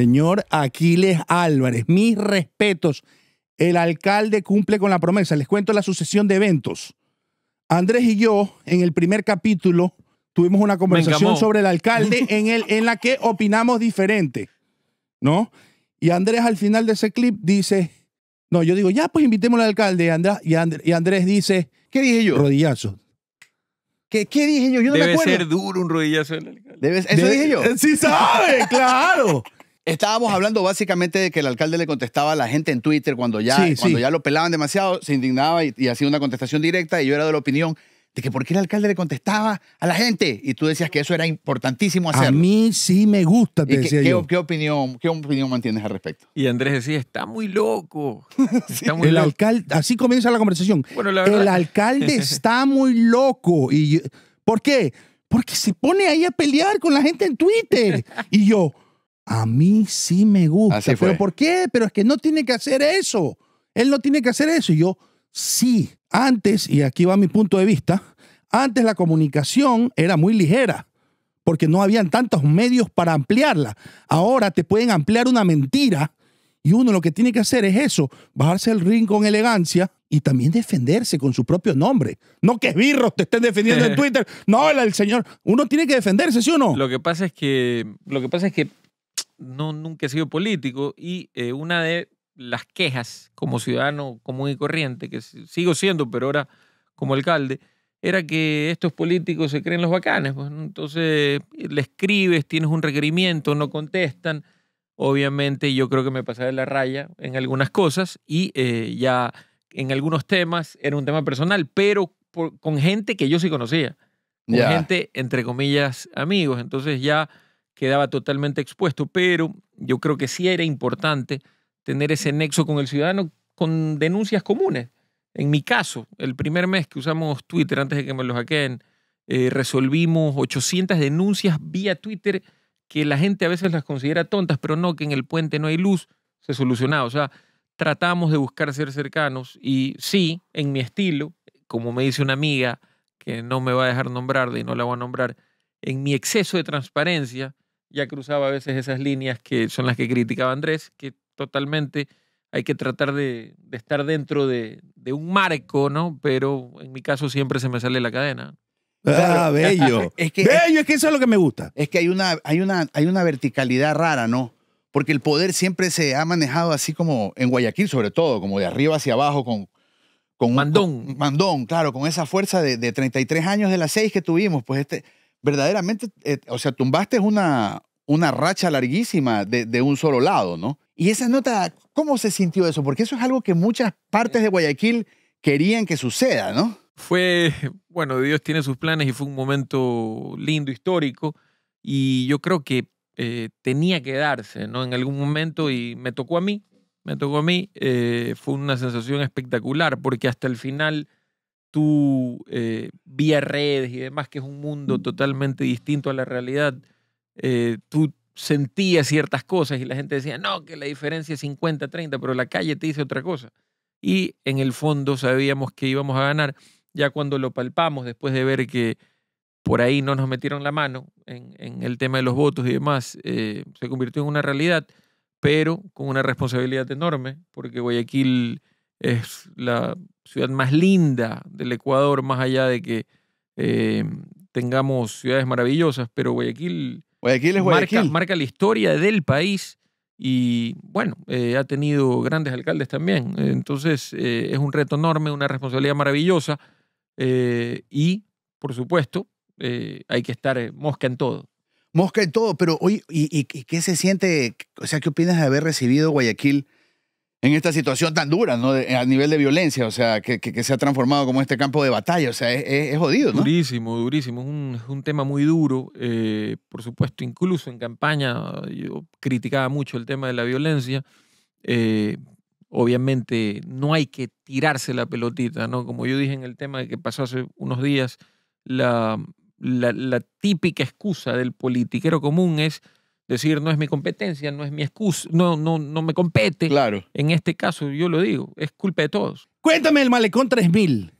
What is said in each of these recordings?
Señor Aquiles Álvarez, mis respetos. El alcalde cumple con la promesa. Les cuento la sucesión de eventos. Andrés y yo, en el primer capítulo, tuvimos una conversación sobre el alcalde en, el, en la que opinamos diferente, ¿no? Y Andrés al final de ese clip dice, no, yo digo, ya, pues invitemos al alcalde. y, Andrés, dice, ¿qué dije yo? Rodillazo. ¿Qué, dije yo? Yo no Debe me acuerdo. ser duro un rodillazo el alcalde. ¿Eso dije yo? Sí sabe, claro. Estábamos eh. hablando básicamente de que el alcalde le contestaba a la gente en Twitter cuando ya, ya lo pelaban demasiado, se indignaba y, hacía una contestación directa y yo era de la opinión de que por qué el alcalde le contestaba a la gente y tú decías que eso era importantísimo hacerlo. A mí sí me gusta, qué, opinión, ¿Qué opinión mantienes al respecto? Y Andrés decía, está muy loco. el alcalde, así comienza la conversación. el alcalde está muy loco. Y ¿Por qué? Porque se pone ahí a pelear con la gente en Twitter. Y yo a mí sí me gusta. ¿Pero por qué? Pero es que no tiene que hacer eso. Él no tiene que hacer eso. Y yo, sí, antes, y aquí va mi punto de vista, antes la comunicación era muy ligera porque no habían tantos medios para ampliarla. Ahora te pueden ampliar una mentira y uno lo que tiene que hacer es eso, bajarse el ring con elegancia y también defenderse con su propio nombre. No que esbirros te estén defendiendo en Twitter. No, el, señor, uno tiene que defenderse, ¿sí o no? Lo que pasa es que lo que pasa es que no, nunca he sido político y eh, una de las quejas como ciudadano común y corriente, que sigo siendo, pero ahora como alcalde, era que estos políticos se creen los bacanes. Pues, Entonces le escribes, tienes un requerimiento, no contestan. Obviamente yo creo que me pasaba de la raya en algunas cosas y eh, ya en algunos temas era un tema personal, pero con gente que yo sí conocía, con gente entre comillas amigos. Entonces ya quedaba totalmente expuesto, pero yo creo que sí era importante tener ese nexo con el ciudadano con denuncias comunes. En mi caso, el primer mes que usamos Twitter antes de que me lo hackeen, eh, resolvimos 800 denuncias vía Twitter que la gente a veces las considera tontas, pero no, que en el puente no hay luz, se solucionaba. O sea, tratamos de buscar ser cercanos y sí, en mi estilo, como me dice una amiga que no me va a dejar nombrar y no la voy a nombrar, en mi exceso de transparencia, ya cruzaba a veces esas líneas que son las que criticaba Andrés, que totalmente hay que tratar de, estar dentro de, un marco, ¿no? Pero en mi caso siempre se me sale la cadena. Ah, bello. que, bello, es que eso es lo que me gusta. Es que hay una, hay una, hay una verticalidad rara, ¿no? Porque el poder siempre se ha manejado así como en Guayaquil, sobre todo, como de arriba hacia abajo, con, con mandón. mandón, claro, con esa fuerza de, de, 33 años de las 6 que tuvimos, pues este, verdaderamente, eh, o sea, tumbaste una, una racha larguísima de, un solo lado, ¿no? Y esa nota, ¿cómo se sintió eso? Porque eso es algo que muchas partes de Guayaquil querían que suceda, ¿no? Fue, bueno, Dios tiene sus planes y fue un momento lindo, histórico, y yo creo que eh, tenía que darse, ¿no? En algún momento, y me tocó a mí, me tocó a mí, eh, fue una sensación espectacular, porque hasta el final tú eh, vía redes y demás, que es un mundo mm. totalmente distinto a la realidad, eh, tú sentías ciertas cosas y la gente decía, no, que la diferencia es 50-30, pero la calle te dice otra cosa. Y en el fondo sabíamos que íbamos a ganar, ya cuando lo palpamos, después de ver que por ahí no nos metieron la mano en, el tema de los votos y demás, eh, se convirtió en una realidad, pero con una responsabilidad enorme, porque Guayaquil es la ciudad más linda del Ecuador, más allá de que eh, tengamos ciudades maravillosas, pero Guayaquil, Marca, la historia del país y bueno, eh, ha tenido grandes alcaldes también. Entonces eh, es un reto enorme, una responsabilidad maravillosa y, por supuesto, hay que estar mosca en todo. Mosca en todo, pero hoy, y, qué se siente? O sea, ¿qué opinas de haber recibido Guayaquil? en esta situación tan dura, ¿no? a nivel de violencia, o sea, que, se ha transformado como este campo de batalla, o sea, es, jodido, ¿no? Durísimo, durísimo, es un, tema muy duro, eh, por supuesto, incluso en campaña yo criticaba mucho el tema de la violencia, eh, obviamente no hay que tirarse la pelotita, ¿no? Como yo dije en el tema que pasó hace unos días, la típica excusa del politiquero común es decir no es mi competencia, no es mi excusa, no, no, no me compete. Claro. En este caso, yo lo digo, es culpa de todos. Cuéntame el Malecón 3000.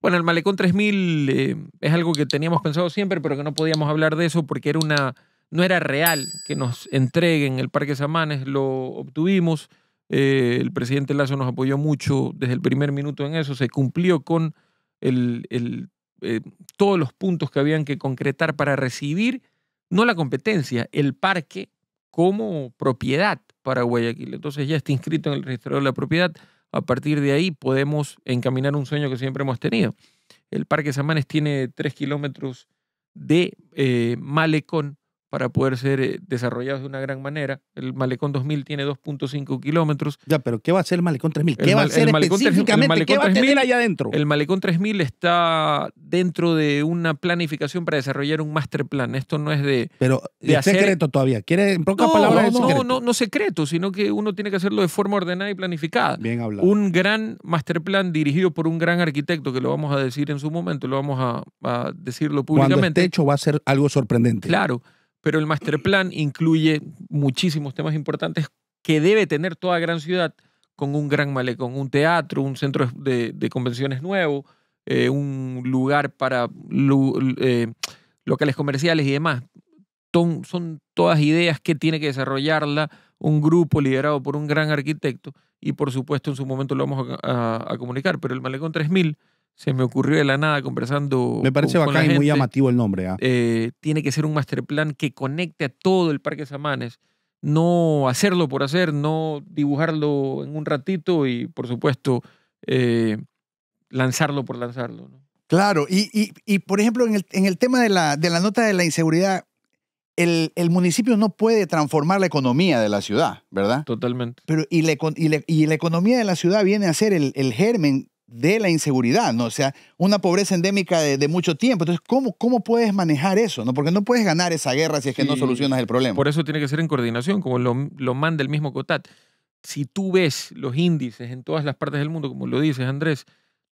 Bueno, el Malecón 3000 eh, es algo que teníamos pensado siempre, pero que no podíamos hablar de eso porque era una, no era real que nos entreguen el Parque Samanes, lo obtuvimos. Eh, el presidente Lazo nos apoyó mucho desde el primer minuto en eso, se cumplió con el, el, eh, todos los puntos que habían que concretar para recibir no la competencia, el parque como propiedad para Guayaquil. Entonces ya está inscrito en el registro de la propiedad. A partir de ahí podemos encaminar un sueño que siempre hemos tenido. El Parque Samanes tiene tres kilómetros de eh, malecón para poder ser eh, desarrollados de una gran manera. El Malecón 2000 tiene 2.5 kilómetros. Ya, pero ¿qué va a hacer el Malecón 3000? ¿Qué va a hacer específicamente? ¿Qué va a tener allá adentro? El Malecón 3000 está dentro de una planificación para desarrollar un master plan. Esto no es de... Pero secreto todavía. ¿Quiere, en pocas no, palabras, no, no, no, secreto, sino que uno tiene que hacerlo de forma ordenada y planificada. Bien hablado. Un gran master plan dirigido por un gran arquitecto, que lo vamos a decir en su momento, lo vamos a, decirlo públicamente. Cuando hecho va a ser algo sorprendente. Claro pero el master plan incluye muchísimos temas importantes que debe tener toda gran ciudad con un gran malecón, un teatro, un centro de, convenciones nuevo, eh, un lugar para eh, locales comerciales y demás. son todas ideas que tiene que desarrollarla un grupo liderado por un gran arquitecto y por supuesto en su momento lo vamos a, a comunicar, pero el malecón 3000 se me ocurrió de la nada conversando. Me parece bacán y muy llamativo el nombre. ¿ah? Eh, tiene que ser un master plan que conecte a todo el Parque Samanes. No hacerlo por hacer, no dibujarlo en un ratito y, por supuesto, eh, lanzarlo por lanzarlo. Claro, y, por ejemplo, en el, tema de la, nota de la inseguridad, el, municipio no puede transformar la economía de la ciudad, ¿verdad? Totalmente. Pero, y, la, y, economía de la ciudad viene a ser el, el germen de la inseguridad, ¿no? O sea, una pobreza endémica de, mucho tiempo. Entonces, ¿cómo, ¿cómo puedes manejar eso? ¿no? Porque no puedes ganar esa guerra si es que no solucionas el problema. Por eso tiene que ser en coordinación, como lo, manda el mismo COTAT. Si tú ves los índices en todas las partes del mundo, como lo dices, Andrés,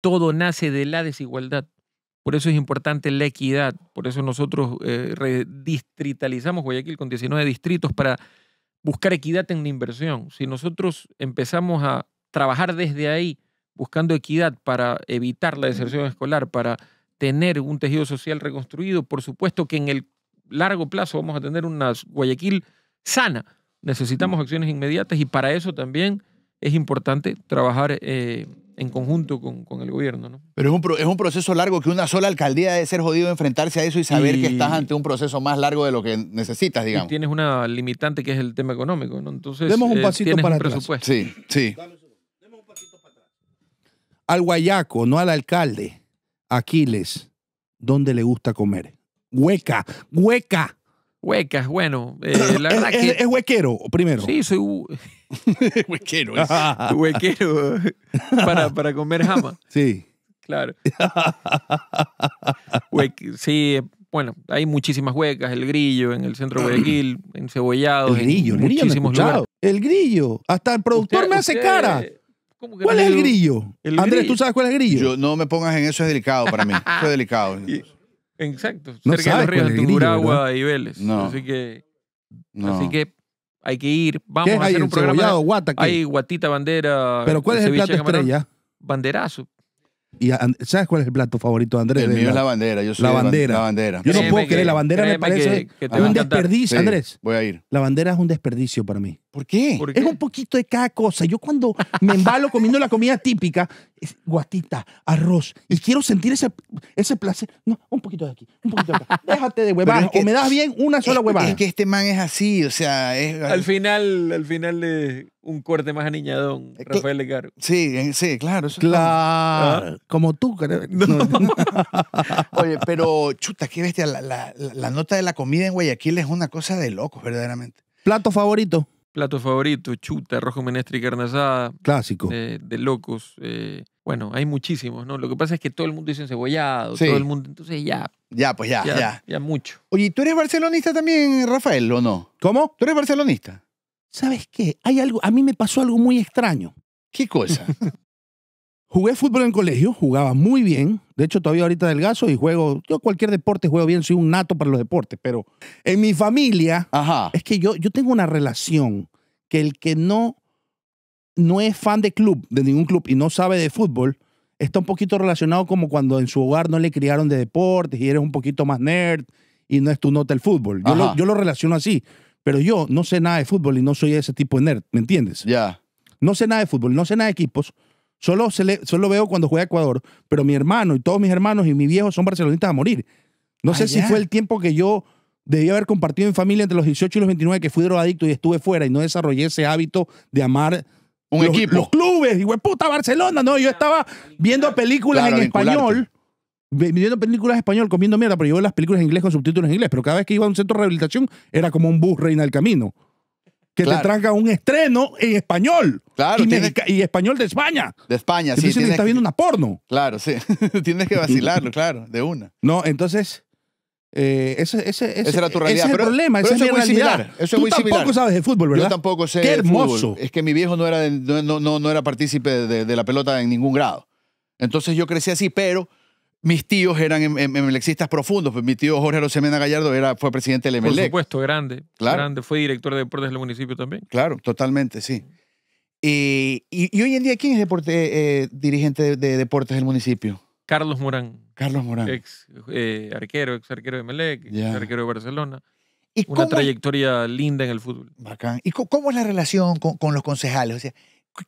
todo nace de la desigualdad. Por eso es importante la equidad. Por eso nosotros eh, redistritalizamos Guayaquil con 19 distritos para buscar equidad en la inversión. Si nosotros empezamos a trabajar desde ahí, buscando equidad para evitar la deserción escolar, para tener un tejido social reconstruido, por supuesto que en el largo plazo vamos a tener una Guayaquil sana. Necesitamos acciones inmediatas y para eso también es importante trabajar eh, en conjunto con, el gobierno. Pero es un, es un proceso largo que una sola alcaldía debe ser jodido enfrentarse a eso y saber que estás ante un proceso más largo de lo que necesitas, digamos. tienes una limitante que es el tema económico, ¿no? Entonces, Demos un eh, pasito para atrás. Sí, sí al guayaco, no al alcalde. Aquiles, ¿dónde le gusta comer? Hueca, hueca. Hueca, bueno, eh, la verdad que... Es, huequero, primero. Sí, soy huequero. huequero para, comer jama. Sí. Claro. sí, bueno, hay muchísimas huecas, el grillo en el centro de ah. Guayaquil, en Cebollado. el grillo, el grillo muchísimos lugares. El grillo, hasta el productor me hace cara. ¿Cuál es el grillo? Andrés, ¿tú sabes cuál es el grillo? no me pongas en eso, es delicado para mí. Eso es delicado. exacto. No cerca de los ríos de Turagua y Vélez. Así que. No. Así que hay que ir. Vamos a hacer un programa. Hay guatita bandera. Pero ¿cuál es el plato estrella? Banderazo. ¿Sabes cuál es el plato favorito de Andrés? El mío la, es la bandera. Yo la bandera. bandera. Yo no puedo creer, la bandera me parece un desperdicio. Andrés, voy a ir. La bandera es un desperdicio para mí. ¿Por qué? Es un poquito de cada cosa. Yo cuando me embalo comiendo la comida típica, es guatita, arroz, y quiero sentir ese, ese placer. No, un poquito de aquí, un poquito de acá. Déjate de huevadas. o me das bien una sola huevada. Es que este man es así, o sea... Es, al final, al final de un corte más aniñadón, eh, Rafael Legaro. Sí, eh, sí, claro. Ah. como, tú, Oye, pero chuta, qué bestia. La, nota de la comida en Guayaquil es una cosa de locos, verdaderamente. ¿Plato favorito? Plato favorito, chuta, rojo menestre y carne Clásico. Eh, de, locos. bueno, hay muchísimos, ¿no? Lo que pasa es que todo el mundo dice cebollado, sí. todo el mundo. Entonces ya. Ya, pues ya, ya, ya. Ya mucho. Oye, ¿tú eres barcelonista también, Rafael, o no? ¿Cómo? ¿Tú eres barcelonista? ¿sabes qué? Hay algo, a mí me pasó algo muy extraño. ¿Qué cosa? Jugué fútbol en colegio, jugaba muy bien. De hecho, todavía ahorita gaso y juego. Yo cualquier deporte juego bien, soy un nato para los deportes. Pero en mi familia, es que yo, yo tengo una relación que el que no, no es fan de club, de ningún club y no sabe de fútbol, está un poquito relacionado como cuando en su hogar no le criaron de deportes y eres un poquito más nerd y no es tu nota el fútbol. yo lo relaciono así. Pero yo no sé nada de fútbol y no soy ese tipo de nerd, ¿me entiendes? Ya. No sé nada de fútbol, no sé nada de equipos. Solo, se le, solo veo cuando juega Ecuador, pero mi hermano y todos mis hermanos y mi viejo son barcelonistas a morir. No ah, sé si fue el tiempo que yo debí haber compartido en familia entre los 18 y los 29 que fui drogadicto y estuve fuera y no desarrollé ese hábito de amar un los, equipo. Los clubes, y puta Barcelona, no, yo estaba viendo películas en español viendo películas español, comiendo mierda, pero yo veo las películas en inglés con subtítulos en inglés. Pero cada vez que iba a un centro de rehabilitación era como un bus reina del camino. Que claro. te traga un estreno en español. Claro. Y, español de España. De España, Y sí. está viendo una porno. Claro, sí. tienes que vacilarlo, claro, de una. No, entonces... Eh, ese, era tu realidad. Ese es el problema, es mi Tú tampoco sabes de fútbol, ¿verdad? Yo tampoco sé. Qué hermoso. Es que mi viejo no era, no, era partícipe de, la pelota en ningún grado. Entonces yo crecí así, pero mis tíos eran em, em, profundos. Pues mi tío Jorge Rosemena Gallardo era, fue presidente del Emelec. Por supuesto, grande. Grande. Fue director de deportes del municipio también. Claro, totalmente, sí. Eh, y, hoy en día, ¿quién es eh, dirigente de, deportes del municipio? Carlos Morán. Carlos Morán. Ex eh, arquero, ex arquero de Melec, ex arquero de Barcelona. una trayectoria linda en el fútbol. Bacán. ¿Y cómo es la relación con, con los concejales? O sea,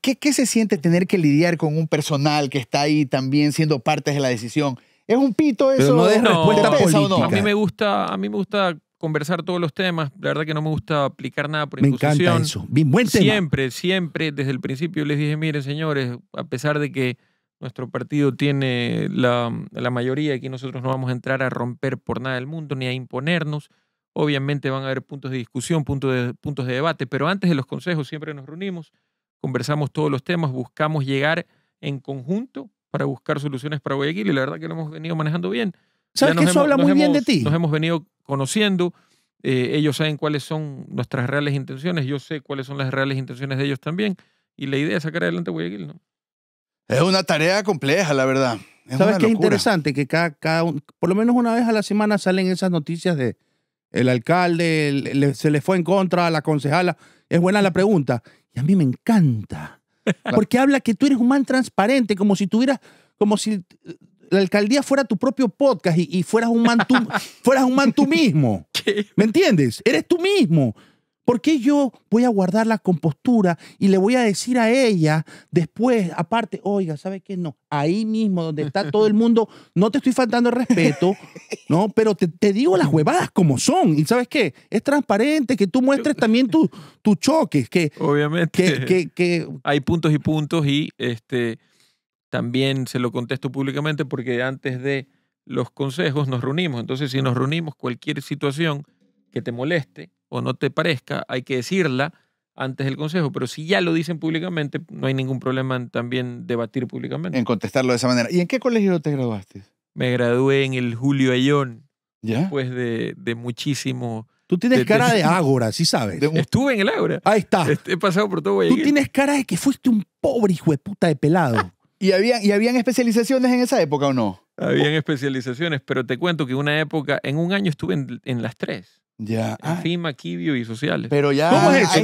¿Qué, se siente tener que lidiar con un personal que está ahí también siendo parte de la decisión? ¿Es un pito eso? Pero no no, No? A mí me gusta, a mí me gusta conversar todos los temas. La verdad que no me gusta aplicar nada por imposición. Me encanta eso. Siempre, siempre, desde el principio les dije, miren señores, a pesar de que nuestro partido tiene la, la mayoría, aquí nosotros no vamos a entrar a romper por nada el mundo ni a imponernos. Obviamente van a haber puntos de discusión, puntos de, puntos de debate, pero antes de los consejos siempre nos reunimos conversamos todos los temas, buscamos llegar en conjunto para buscar soluciones para Guayaquil y la verdad que lo hemos venido manejando bien. ¿Sabes que eso habla muy bien de ti? Nos hemos venido conociendo, eh, ellos saben cuáles son nuestras reales intenciones, yo sé cuáles son las reales intenciones de ellos también y la idea es sacar adelante Guayaquil, Es una tarea compleja, la verdad. ¿Sabes qué es interesante? Que cada, cada por lo menos una vez a la semana salen esas noticias de el alcalde, se le fue en contra a la concejala. Es buena la pregunta. Y a mí me encanta. Porque habla que tú eres un man transparente, como si tuvieras, como si eh, la alcaldía fuera tu propio podcast y, fueras un man tú, fueras un man tú mismo. ¿Me entiendes? Eres tú mismo. ¿Por qué yo voy a guardar la compostura y le voy a decir a ella después, aparte, oiga, ¿sabes qué? No, ahí mismo donde está todo el mundo, no te estoy faltando el respeto, ¿no? Pero te, digo las huevadas como son. ¿Y sabes qué? Es transparente que tú muestres también tus tu choques. Obviamente. Que, Hay puntos y puntos y este, también se lo contesto públicamente porque antes de los consejos nos reunimos. Entonces, si nos reunimos, cualquier situación que te moleste, o no te parezca, hay que decirla antes del Consejo, pero si ya lo dicen públicamente, no hay ningún problema en también debatir públicamente. En contestarlo de esa manera. ¿Y en qué colegio te graduaste? Me gradué en el Julio Ayón, ¿Ya? después de, muchísimo... Tú tienes cara de, ágora, sí sabes. estuve en el ágora. Ahí está. Este, he, pasado por todo Guayaquil. Tú tienes cara de que fuiste un pobre hijo de puta de pelado. ¿Y habían, ¿Y habían especializaciones en esa época o no? Habían especializaciones, pero te cuento que una época, en un año estuve en, las tres. Ya. Ah. FIMA, Kibio y Sociales. Pero ya. ¿Cómo es eso?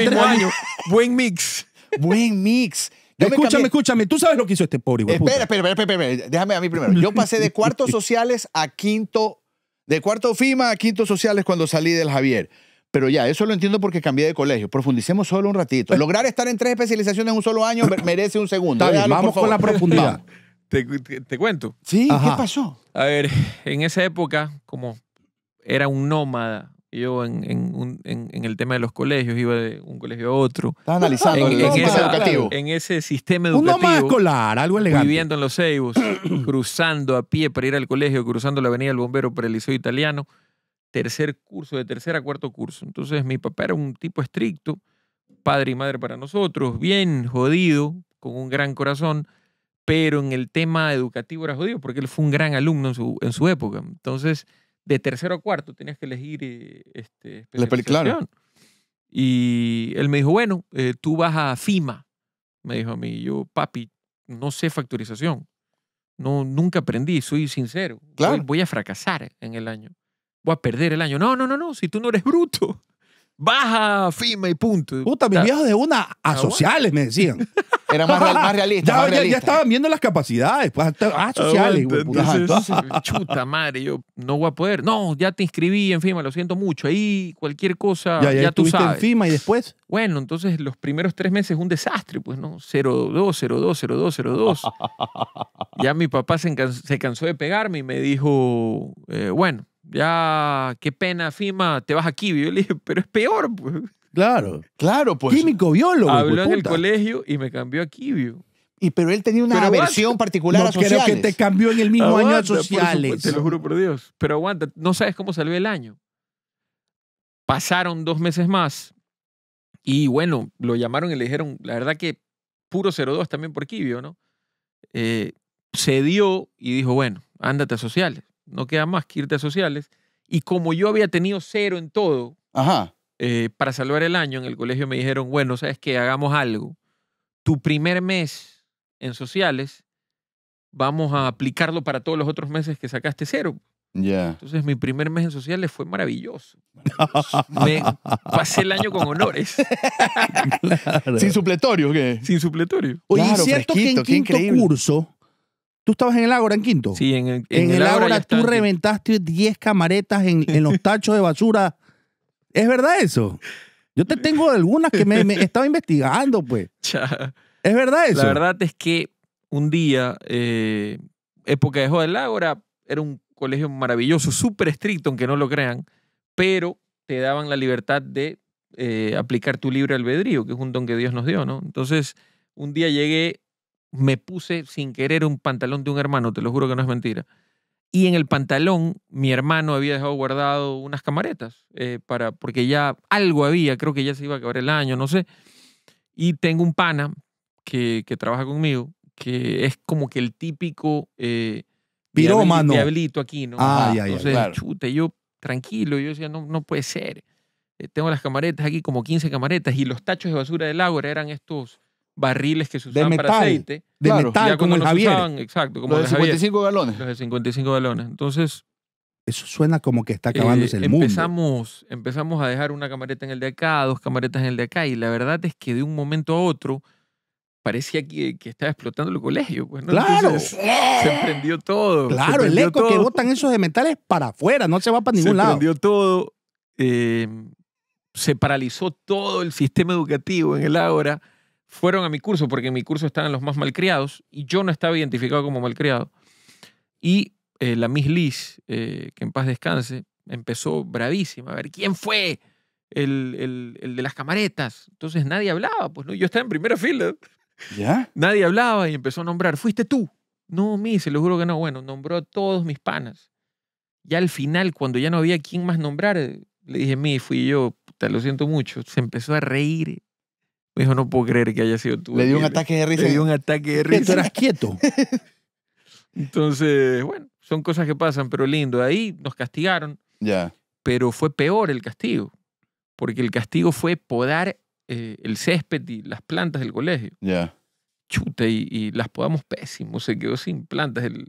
En un año. Buen mix. Buen mix. escúchame, escúchame. Tú sabes lo que hizo este pobre. Espera, espera, espera, espera, espera, Déjame a mí primero. Yo pasé de cuarto sociales a quinto. De cuarto FIMA a quinto sociales cuando salí del Javier. Pero ya, eso lo entiendo porque cambié de colegio. Profundicemos solo un ratito. Lograr estar en tres especializaciones en un solo año merece un segundo. vamos con la profundidad. Te, cuento. Sí, ¿qué pasó? A ver, en esa época, como era un nómada, yo en, el tema de los colegios iba de un colegio a otro. Estaba analizando en, el educativo. En ese sistema educativo. Un nómada escolar, algo elegante. Viviendo en Los Seibos, cruzando a pie para ir al colegio, cruzando la avenida del bombero para el liceo italiano tercer curso, de tercer a cuarto curso. Entonces mi papá era un tipo estricto, padre y madre para nosotros, bien jodido, con un gran corazón, pero en el tema educativo era jodido porque él fue un gran alumno en su, época. Entonces, de tercero a cuarto tenías que elegir eh, este, Y él me dijo, bueno, eh, tú vas a FIMA. Me dijo a mí, yo, papi, no sé factorización. No, nunca aprendí, soy sincero. voy, a fracasar en el año voy a perder el año. No, no, no, no, si tú no eres bruto. Baja, FIMA y punto. Puta, mis viejos de una ah, a sociales me decían. Era más, realista. Ya, estaban viendo las capacidades, pues, ah, ah, sociales. chuta madre, yo no voy a poder. No, ya te inscribí en FIMA, lo siento mucho. Ahí cualquier cosa, ya, ya, ya tú en FIMA y después? Bueno, entonces los primeros tres meses un desastre, pues, ¿no? 0-2, 2 ya mi papá se, cansó de pegarme y me dijo, eh, bueno, ya, qué pena, Fima, te vas a Yo le dije, pero es peor. Pues. Claro, claro, pues. Químico biólogo. Habló en el colegio y me cambió a Kibio. Y pero él tenía una versión aversión particular a sociales. Creo que te cambió en el mismo año a sociales. te lo juro por Dios. Pero aguanta, no sabes cómo salió el año. Pasaron dos meses más y bueno, lo llamaron y le dijeron, la verdad que puro 02 también por Kibio, ¿no? Eh, cedió y dijo, bueno, ándate a sociales no queda más que irte a sociales. Y como yo había tenido cero en todo, eh, para salvar el año en el colegio me dijeron, bueno, sabes que hagamos algo. Tu primer mes en sociales, vamos a aplicarlo para todos los otros meses que sacaste cero. Entonces mi primer mes en sociales fue maravilloso. pasé el año con honores. Sin supletorio, ¿qué? Sin supletorio. Oye, cierto que en quinto curso Tú estabas en el Ágora, en Quinto. Sí, en el, en el, Ágora tú reventaste 10 camaretas en, los tachos de basura. ¿Es verdad eso? Yo te tengo algunas que me, estaba investigando, pues. ¿Es verdad eso? La verdad es que un día, eh, época de Joder Ágora, era un colegio maravilloso, súper estricto, aunque no lo crean, pero te daban la libertad de eh, aplicar tu libre albedrío, que es un don que Dios nos dio, ¿no? Entonces, un día llegué me puse sin querer un pantalón de un hermano, te lo juro que no es mentira. Y en el pantalón, mi hermano había dejado guardado unas camaretas, eh, para, porque ya algo había, creo que ya se iba a acabar el año, no sé. Y tengo un pana que, trabaja conmigo, que es como que el típico eh, pirómano. Diablito aquí, ¿no? Ah, entonces, yo tranquilo, yo decía, no, no puede ser. Eh, tengo las camaretas aquí, como 15 camaretas, y los tachos de basura del agua eran estos barriles que se usaban de para aceite. De metal, como el Javier. exacto, los de 55 galones. de 55 galones. Entonces... Eso suena como que está eh, acabándose el empezamos, mundo. Empezamos a dejar una camareta en el de acá, dos camaretas en el de acá, y la verdad es que de un momento a otro parecía que, estaba explotando el colegio. Pues, ¡Claro! se prendió todo. Claro, el eco que botan esos de metales para afuera, no se va para ningún lado. Se prendió todo. Eh, se paralizó todo el sistema educativo en el Ágora fueron a mi curso, porque en mi curso estaban los más malcriados, y yo no estaba identificado como malcriado. Y eh, la Miss Liz, eh, que en paz descanse, empezó bravísima. A ver, ¿quién fue el, el, de las camaretas? Entonces nadie hablaba, pues no, yo estaba en primera fila. ¿Ya? Nadie hablaba y empezó a nombrar, fuiste tú. No, Miss, se lo juro que no. Bueno, nombró a todos mis panas. y al final, cuando ya no había quién más nombrar, eh, le dije, Miss, fui yo, te lo siento mucho. Se empezó a reír me dijo, no puedo creer que haya sido tú. Le dio un ataque de risa. Le dio un ataque de risa. Tú eras quieto. Entonces, bueno, son cosas que pasan, pero lindo. Ahí nos castigaron. Ya. Pero fue peor el castigo, porque el castigo fue podar eh, el césped y las plantas del colegio. Ya. Chuta, y, las podamos pésimos. Se quedó sin plantas el,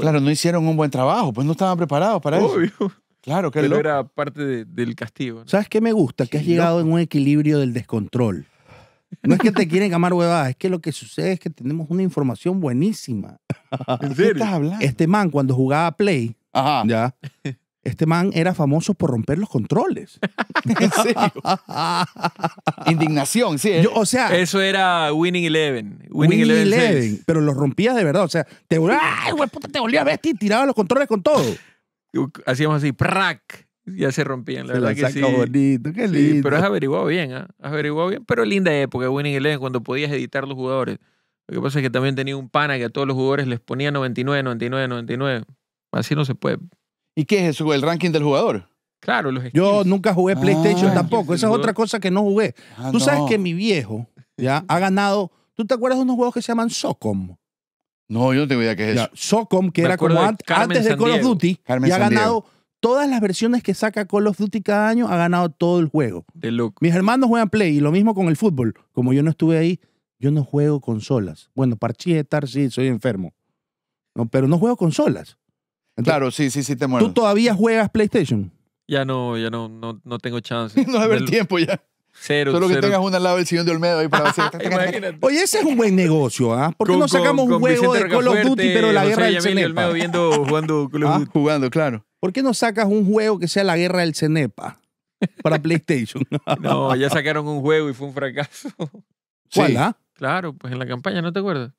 Claro, no hicieron un buen trabajo, pues no estaban preparados para eso. Obvio. Claro, que Pero era parte del castigo. ¿Sabes qué me gusta? Que has llegado en un equilibrio del descontrol. No es que te quieren llamar huevada, es que lo que sucede es que tenemos una información buenísima. ¿En serio? Este man, cuando jugaba Play, este man era famoso por romper los controles. ¿En serio? Indignación, sí. ¿eh? o sea, Eso era Winning Eleven. Winning, Eleven, pero los rompías de verdad. O sea, te, ¡ay, y tiraba los controles con todo. Hacíamos así, ¡prac! ya se rompían, la verdad que sí. bonito, qué lindo. pero has averiguado bien, ¿ah? ¿eh? Has averiguado bien, pero linda época Winning Eleven cuando podías editar los jugadores. Lo que pasa es que también tenía un pana que a todos los jugadores les ponía 99, 99, 99. Así no se puede. ¿Y qué es eso? ¿El ranking del jugador? Claro, los Yo nunca jugué ah. PlayStation tampoco. Esa es otra cosa que no jugué. Ah, Tú sabes que mi viejo ya ha ganado. ¿Tú te acuerdas de unos juegos que se llaman Socom? No, yo no tengo idea qué es eso. Socom, que era como antes, de Call of Duty, y ha ganado todas las versiones que saca Call of Duty cada año ha ganado todo el juego. Mis hermanos juegan Play y lo mismo con el fútbol. Como yo no estuve ahí, yo no juego consolas. Bueno, parchietar sí, soy enfermo. No, pero no juego consolas. claro, sí, sí, sí te muero. ¿Tú todavía juegas PlayStation? Ya no, ya no, no, no tengo chance. no va haber tiempo ya. Cero, Solo que tengas una al lado del sillón de Olmedo ahí para hacer Oye, ese es un buen negocio, ¿ah? ¿Por qué no sacamos un juego de Call of Duty, pero la guerra del Olmedo viendo jugando Call of ah, Duty. jugando, claro. ¿Por qué no sacas un juego que sea la guerra del Cenepa para PlayStation? no, ya sacaron un juego y fue un fracaso. ¿Cuál, ah? Claro, pues en la campaña, ¿no te acuerdas?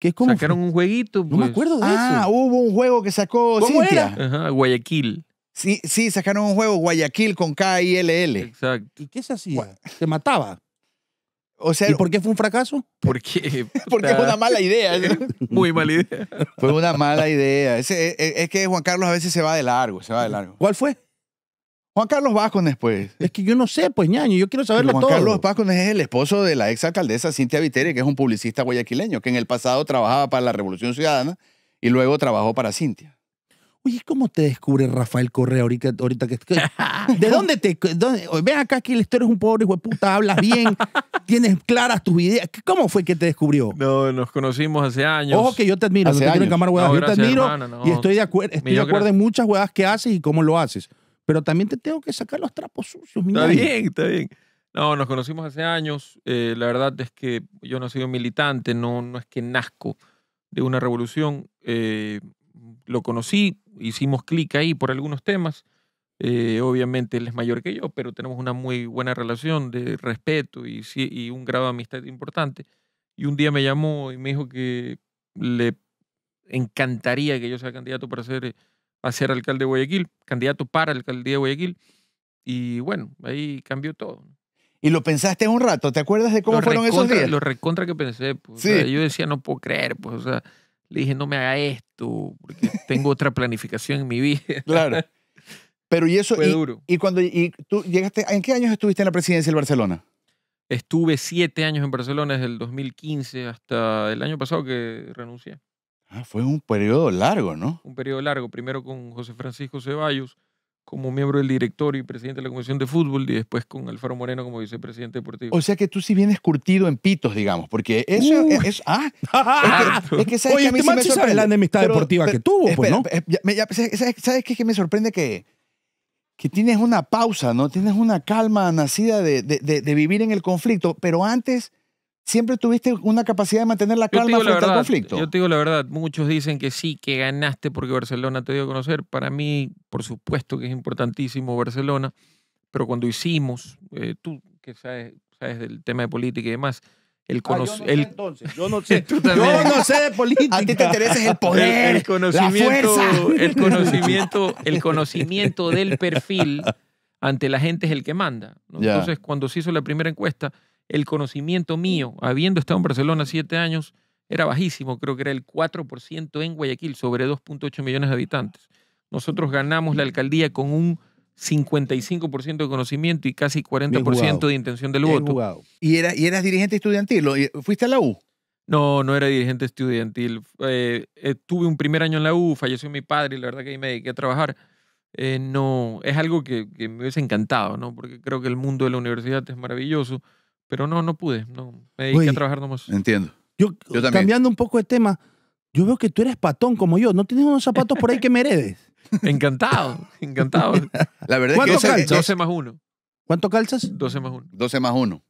¿Qué es como Sacaron un jueguito. No me pues. acuerdo de ah, eso. Ah, hubo un juego que sacó Cintia. Guayaquil. Sí, sí, sacaron un juego Guayaquil con K-I-L-L. Exacto. ¿Y qué se hacía? Se mataba? O sea, ¿Y por qué fue un fracaso? Porque, fue una mala idea. Muy mala idea. Fue una mala idea. Es, es, que Juan Carlos a veces se va de largo, se va de largo. ¿Cuál fue? Juan Carlos Vázquez, pues. Es que yo no sé, pues, ñaño, yo quiero saberlo todo. Juan Carlos Vázquez es el esposo de la ex alcaldesa Cintia Viteri, que es un publicista guayaquileño, que en el pasado trabajaba para la Revolución Ciudadana y luego trabajó para Cintia. Oye, ¿cómo te descubre Rafael Correa ahorita, ahorita que... ¿De dónde te...? Dónde, acá que el es un pobre hijo de puta, hablas bien, tienes claras tus ideas. ¿Cómo fue que te descubrió? No, nos conocimos hace años. Ojo que yo te admiro, yo te admiro y estoy de, acuerdo estoy de acuerdo en muchas huevas que haces y cómo lo haces. Pero también te tengo que sacar los trapos sucios, mi Está bien, está bien. No, nos conocimos hace años. Eh, la verdad es que yo no soy un militante, no, no es que nazco de una revolución. Eh, lo conocí hicimos clic ahí por algunos temas. Eh, obviamente él es mayor que yo, pero tenemos una muy buena relación de respeto y, y un grado de amistad importante. Y un día me llamó y me dijo que le encantaría que yo sea candidato para ser, para ser alcalde de Guayaquil, candidato para alcaldía de Guayaquil. Y bueno, ahí cambió todo. Y lo pensaste un rato, ¿te acuerdas de cómo fueron esos días? Lo recontra que pensé, pues, sí. yo decía, no puedo creer, pues, o sea, le dije, no me haga esto, porque tengo otra planificación en mi vida. Claro. Pero y eso. Fue duro. Y cuando tú llegaste, ¿en qué años estuviste en la presidencia del Barcelona? Estuve siete años en Barcelona desde el 2015 hasta el año pasado que renuncié. Ah, fue un periodo largo, ¿no? Un periodo largo. Primero con José Francisco Ceballos, como miembro del directorio y presidente de la Comisión de Fútbol y después con Alfaro Moreno como vicepresidente deportivo. O sea que tú sí vienes curtido en pitos, digamos, porque eso uh. es, ah, es que, es que a mí este me sorprende. la enemistad deportiva que tuvo, pues, ¿no? Eh, ¿Sabes, qué es que me sorprende que que tienes una pausa, ¿no? Tienes una calma nacida de, de, de vivir en el conflicto, pero antes siempre tuviste una capacidad de mantener la calma frente al conflicto. Yo te digo la verdad, muchos dicen que sí, que ganaste porque Barcelona te dio a conocer. Para mí, por supuesto que es importantísimo Barcelona, pero cuando hicimos, eh, tú que sabes, del tema de política y demás, el yo no sé, de política. A ti te interesa el poder. conocimiento, el conocimiento, del perfil ante la gente es el que manda. Entonces, cuando se hizo la primera encuesta, el conocimiento mío, habiendo estado en Barcelona siete años, era bajísimo, creo que era el 4% en Guayaquil, sobre 2.8 millones de habitantes. Nosotros ganamos la alcaldía con un 55% de conocimiento y casi 40% de intención del voto. ¿Y, era, ¿Y eras dirigente estudiantil? ¿Fuiste a la U? No, no era dirigente estudiantil. Eh, tuve un primer año en la U, falleció mi padre y la verdad que ahí me dediqué a trabajar. Eh, no, es algo que, que, me hubiese encantado, ¿no? Porque creo que el mundo de la universidad es maravilloso. Pero no, no pude. No, me dediqué a trabajar nomás. Entiendo. Yo, yo cambiando un poco de tema, yo veo que tú eres patón como yo. ¿No tienes unos zapatos por ahí que me heredes? encantado, encantado. La verdad es que calzas? 12 más 1. ¿Cuánto calzas? 12 más 1. 12 más 1.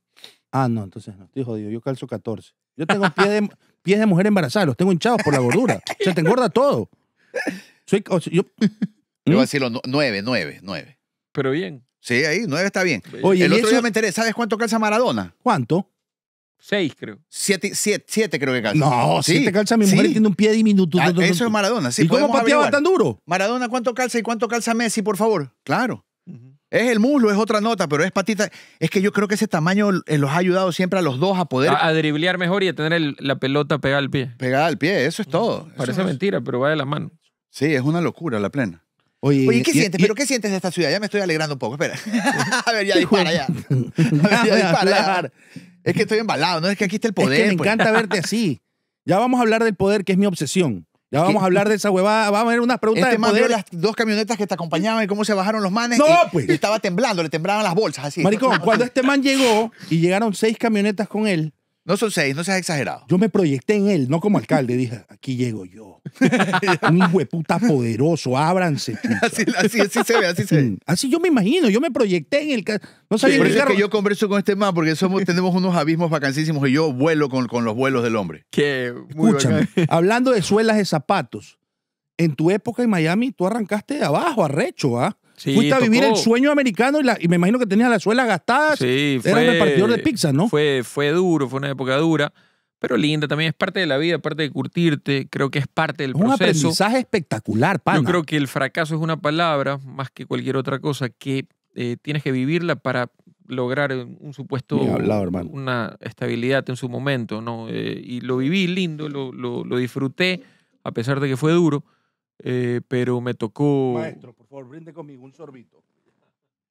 Ah, no, entonces no, estoy jodido. Yo calzo 14. Yo tengo pies de, de mujer embarazada, los tengo hinchados por la gordura. se te engorda todo. Soy, yo, yo voy a ¿Mm? decirlo, 9, 9, 9. Pero bien. Sí, ahí, nueve está bien. el otro me enteré, ¿sabes cuánto calza Maradona? ¿Cuánto? Seis, creo. Siete, siete, creo que calza. No, sí. calza mi mujer y tiene un pie diminuto. Ah, eso es Maradona, ¿Y cómo pateaba tan duro? Maradona, ¿cuánto calza y cuánto calza Messi, por favor? Claro. Es el muslo, es otra nota, pero es patita. Es que yo creo que ese tamaño eh, los ha ayudado siempre a los dos a poder A, driblear mejor y a tener la pelota pegada al pie. Pegada al pie. Eso es mm. todo. Parece mentira, pero va de la mano. Sí, es una locura la plena. Oye, ¿qué sientes? ¿Pero qué sientes de esta ciudad? Ya me estoy alegrando un poco, espera. a ver, ya dispara, ya. A ver, ya dispara, Es que estoy embalado, ¿no? Es que aquí está el poder. me pues. encanta verte así. Ya vamos a hablar del poder, que es mi obsesión. Ya vamos a hablar de esa huevada. Vamos a ver unas preguntas este de las dos camionetas que te acompañaban y cómo se bajaron los manes. No, pues. estaba temblando, le temblaban las bolsas así. Maricón, cuando este man llegó y llegaron seis camionetas con él, no son seis, no seas exagerado. Yo me proyecté en él, no como alcalde. Dije, aquí llego yo. Un hueputa poderoso, ábranse. Así, se ve, así se ve. Mm, así yo me imagino, yo me proyecté en el No sabía que yo converso con este man, porque somos, tenemos unos abismos vacancísimos y yo vuelo con, los vuelos del hombre. Que Escúchame, hablando de suelas de zapatos, en tu época en Miami tú arrancaste de abajo, arrecho, ¿ah? Sí, Fuiste a vivir el sueño americano y, me imagino que tenías la suela gastadas. Sí, Era repartidor de pizza, ¿no? Fue, fue duro, fue una época dura, pero linda. También es parte de la vida, parte de curtirte. Creo que es parte del proceso. Un aprendizaje espectacular, pana. Yo creo que el fracaso es una palabra, más que cualquier otra cosa, que eh, tienes que vivirla para lograr un supuesto hablado, una estabilidad en su momento, ¿no? Eh, y lo viví lindo, lo, disfruté, a pesar de que fue duro, eh, pero me tocó brinde conmigo un sorbito.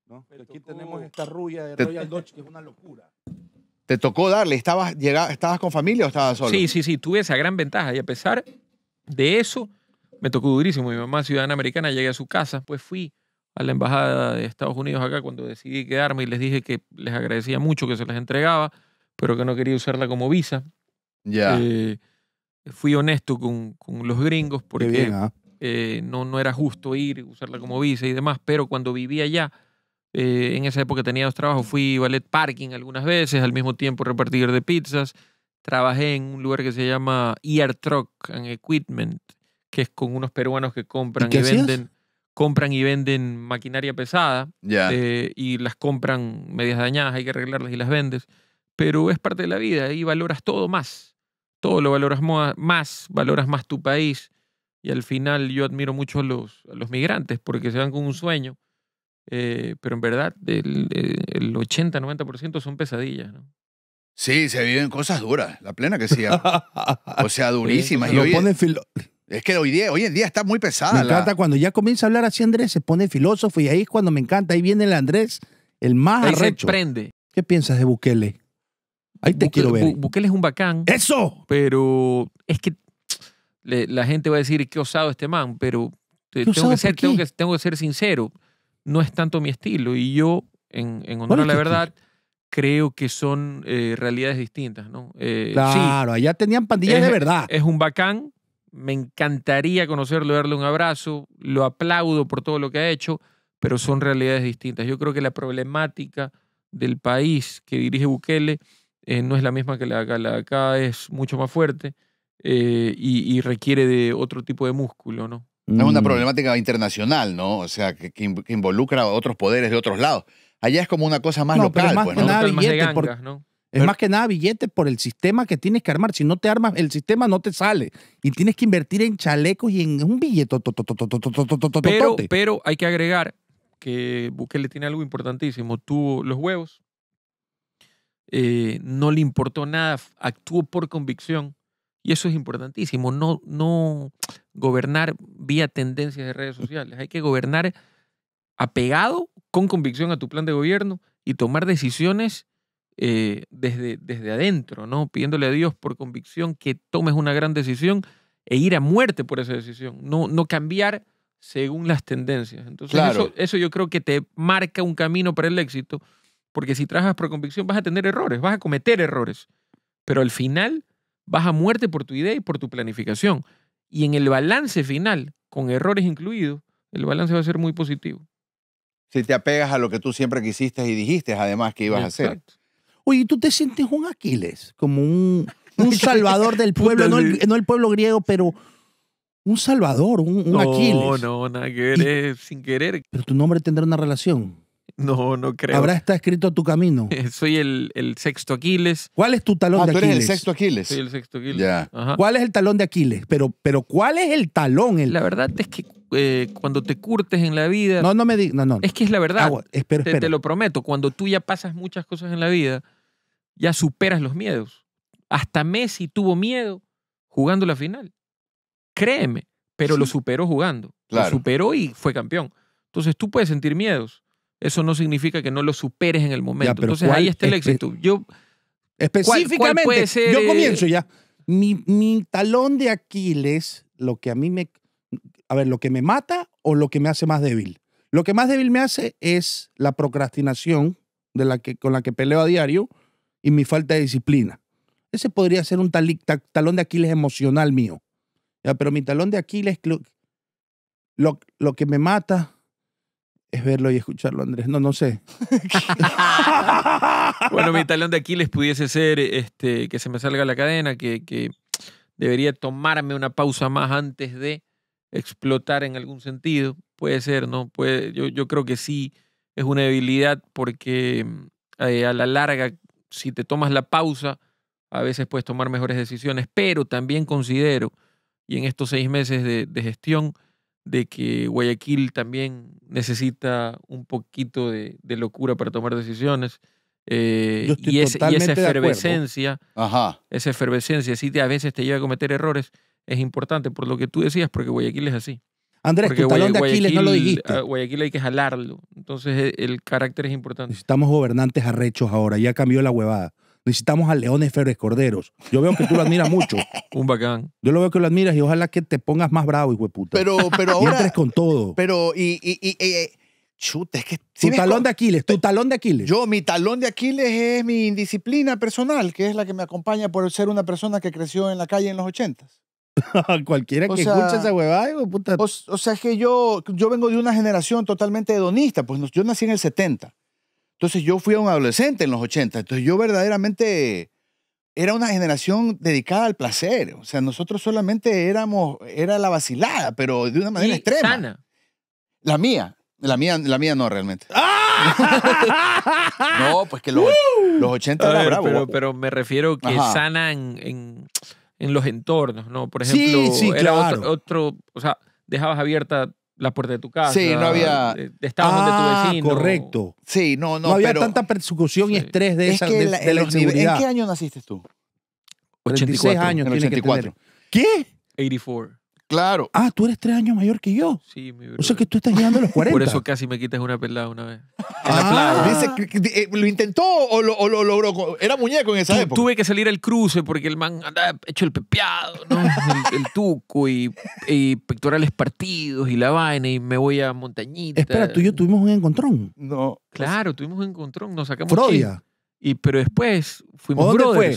¿no? aquí tenemos esta rulla de Royal Dutch, que es una locura. ¿Te tocó darle? ¿Estabas, ¿Estabas con familia o estabas solo? Sí, sí, sí, tuve esa gran ventaja. Y a pesar de eso, me tocó durísimo. Mi mamá, ciudadana americana, llegué a su casa, pues fui a la embajada de Estados Unidos acá cuando decidí quedarme y les dije que les agradecía mucho que se las entregaba, pero que no quería usarla como visa. Ya. Eh, fui honesto con, con los gringos porque ¿ah? Eh, no, no era justo ir, usarla como visa y demás, pero cuando vivía allá, eh, en esa época tenía dos trabajos, fui ballet parking algunas veces, al mismo tiempo repartidor de pizzas, trabajé en un lugar que se llama Ear Truck and Equipment, que es con unos peruanos que compran y, venden compran y venden maquinaria pesada eh, y las compran medias dañadas, hay que arreglarlas y las vendes. Pero es parte de la vida y valoras todo más. Todo lo valoras más, valoras más tu país, y al final yo admiro mucho a los, los migrantes porque se van con un sueño, eh, pero en verdad eh, el, 80-90% son pesadillas. ¿no? Sí, se viven cosas duras, la plena que sea. o sea, durísimas. es, que hoy, día, hoy en día está muy pesada. Me encanta cuando ya comienza a hablar así Andrés, se pone filósofo y ahí es cuando me encanta. Ahí viene el Andrés, el más ahí ¿Qué piensas de Bukele? Ahí te quiero ver. Bukele es un bacán. ¡Eso! Pero es que la gente va a decir, qué osado este man, pero eh, tengo que, ser, tengo, que, ser sincero, no es tanto mi estilo. Y yo, en, honor a la verdad, creo que son eh, realidades distintas. ¿no? Eh, claro, allá tenían pandillas de e, verdad. Es un bacán, me encantaría conocerlo, darle un abrazo, lo aplaudo por todo lo que ha hecho, pero son realidades distintas. Yo creo que la problemática del país que dirige Bukele no es la misma que la La acá es mucho más fuerte y, requiere de otro tipo de músculo, ¿no? Es una problemática internacional, ¿no? O sea, que, involucra a otros poderes de otros lados. Allá es como una cosa más local, más que ¿no? Nada billete por, Es más que nada billete por el sistema que tienes que armar. Si no te armas, el sistema no te sale. Y tienes que invertir en chalecos y en un billete. Pero, hay que agregar que Bukele tiene algo importantísimo. Tuvo los huevos, no le importó nada, actuó por convicción y eso es importantísimo, no, no gobernar vía tendencias de redes sociales, hay que gobernar apegado con convicción a tu plan de gobierno y tomar decisiones eh, desde, desde adentro, ¿no? Pidiéndole a Dios por convicción que tomes una gran decisión e ir a muerte por esa decisión, no, no cambiar según las tendencias. Entonces, eso, eso, yo creo que te marca un camino para el éxito, porque si trabajas por convicción vas a tener errores, vas a cometer errores, pero al final vas a muerte por tu idea y por tu planificación. Y en el balance final, con errores incluidos, el balance va a ser muy positivo. Si te apegas a lo que tú siempre quisiste y dijiste, además, que ibas a hacer. Oye, tú te sientes un Aquiles, como un, salvador del pueblo, no el, pueblo griego, pero un salvador, un, Aquiles. No, no, sin querer. Pero tu nombre tendrá una relación. No, no creo. Habrá está escrito tu camino. Soy el, sexto Aquiles. ¿Cuál es tu talón ah, de tú Eres el sexto Aquiles. Soy el sexto Aquiles. ¿Cuál es el talón de Aquiles? Pero, pero ¿cuál es el talón? La verdad es que eh, cuando te curtes en la vida. No, no me digas. No, no. Es que es la verdad. Ah, te, lo prometo. Cuando tú ya pasas muchas cosas en la vida, ya superas los miedos. Hasta Messi tuvo miedo jugando la final. Créeme, pero lo superó jugando. Lo superó y fue campeón. Entonces tú puedes sentir miedos eso no significa que no lo superes en el momento. Entonces ahí está el éxito. Yo, específicamente, yo comienzo eh, ya. Mi, talón de Aquiles, lo que a mí me... A ver, lo que me mata o lo que me hace más débil. Lo que más débil me hace es la procrastinación de la que, con la que peleo a diario y mi falta de disciplina. Ese podría ser un talón de Aquiles emocional mío. Ya, pero mi talón de Aquiles, lo, lo que me mata es verlo y escucharlo, Andrés. No, no sé. bueno, mi talón de Aquiles pudiese ser este, que se me salga la cadena, que, debería tomarme una pausa más antes de explotar en algún sentido. Puede ser, ¿no? Puede, yo, yo creo que sí es una debilidad porque mm, eh, a la larga, si te tomas la pausa, a veces puedes tomar mejores decisiones, pero también considero, y en estos seis meses de gestión, de que Guayaquil también necesita un poquito de, locura para tomar decisiones. Eh, y, esa efervescencia, Ajá. esa efervescencia, sí, a veces te lleva a cometer errores, es importante por lo que tú decías, porque Guayaquil es así. Andrés, que tu talón de Aquiles no lo dijiste. Ah, Guayaquil hay que jalarlo. Entonces, e, el carácter es importante. estamos gobernantes arrechos ahora. Ya cambió la huevada. Necesitamos a Leones Férez Corderos. Yo veo que tú lo admiras mucho. Un bacán. Yo lo veo que lo admiras y ojalá que te pongas más bravo, hijo de puta. Pero, pero Y entres con todo. Pero, y. y, y, eh, chuta, es que. tu talón de Aquiles, tu eh, talón de Aquiles. Yo, mi talón de Aquiles es mi indisciplina personal, que es la que me acompaña por ser una persona que creció en la calle en los ochentas. Cualquiera que sea, escuche esa huevada, hijo puta. O, sea, que yo, yo vengo de una generación totalmente hedonista. Pues yo nací en el 70. Entonces yo fui a un adolescente en los 80, entonces yo verdaderamente era una generación dedicada al placer, o sea, nosotros solamente éramos, era la vacilada, pero de una manera y extrema. Sana. La mía, la mía, la mía no realmente. ¡Ah! no, pues que los, 80 Pero, me refiero que sanan sana en, en, los entornos, ¿no? Por ejemplo, sí, sí, claro. otro, otro, o sea, dejabas abierta la puerta de tu casa. Sí, no había. Estábamos de donde tu ah, vecino. Correcto. Sí, no, no. No había tanta persecución y estrés de, esa, la, de ¿En qué año naciste tú? 86 84, años. tiene 84. ¿Qué? 84. Claro. Ah, tú eres tres años mayor que yo. Sí, mi bro. O sea que tú estás llegando a los 40. Por eso casi me quitas una pelada una vez. Ah, eh, ¿Lo intentó o lo, logró? Era muñeco en esa época. Tuve que salir al cruce porque el man andaba hecho el pepeado, ¿no? el, tuco y, pectorales partidos y la vaina y me voy a montañita. Espera, tú y yo tuvimos un encontrón. No. Claro, tuvimos un encontrón. Nos sacamos. Frodia. Y, pero después fuimos a dónde Fue?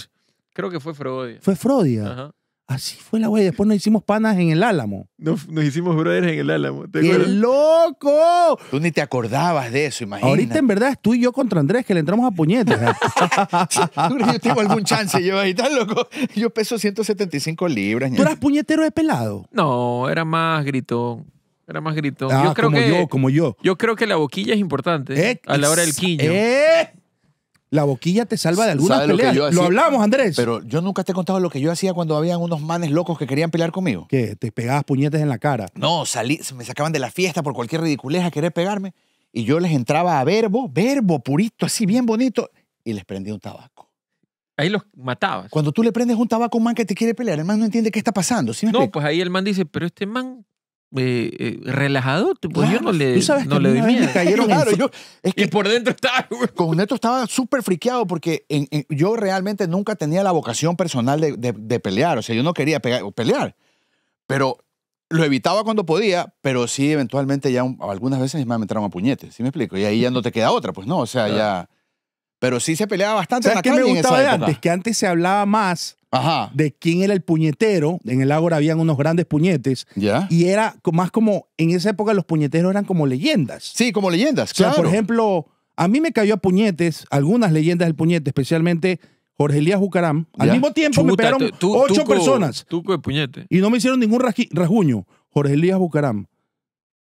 Creo que fue Frodia. Fue Frodia. Ajá. Así fue la wea. después nos hicimos panas en el Álamo. Nos, hicimos brothers en el Álamo. ¡Qué loco! Tú ni te acordabas de eso, imagínate. Ahorita en verdad es tú y yo contra Andrés que le entramos a puñetes. yo tengo algún chance, yo ahí tan loco. Yo peso 175 libras. ¿Tú eras puñetero de pelado? No, era más gritón. Era más gritón. Ah, como yo, como yo. Yo creo que la boquilla es importante eh, a la hora del quillo. Eh, la boquilla te salva de algunas pelea. lo Lo, hablamos, Andrés. Pero yo nunca te he contado lo que yo hacía cuando había unos manes locos que querían pelear conmigo. que te pegabas puñetes en la cara. No, salí, me sacaban de la fiesta por cualquier ridiculez a querer pegarme. Y yo les entraba a verbo, verbo, purito, así bien bonito, y les prendía un tabaco. Ahí los matabas. Cuando tú le prendes un tabaco a un man que te quiere pelear, el man no entiende qué está pasando. No, pues ahí el man dice, pero este man eh, eh, relajado, pues yo no le, tú no le doy miedo. y por dentro estaba. con esto estaba súper friqueado porque en, yo realmente nunca tenía la vocación personal de, pelear. O sea, yo no quería pegar, pelear. Pero lo evitaba cuando podía, pero sí, eventualmente ya algunas veces más me entraron a puñetes. ¿Sí me explico? Y ahí ya no te queda otra, pues no. O sea, ya. Pero sí se peleaba bastante. ¿Sabes en de antes? Que antes se hablaba más de quién era el puñetero. En el lago habían unos grandes puñetes. Y era más como, en esa época los puñeteros eran como leyendas. Sí, como leyendas, claro. por ejemplo, a mí me cayó a puñetes, algunas leyendas del puñete, especialmente Jorge Elías Bucaram. Al mismo tiempo me pegaron ocho personas. puñete. Y no me hicieron ningún rasguño. Jorge Elías Bucaram,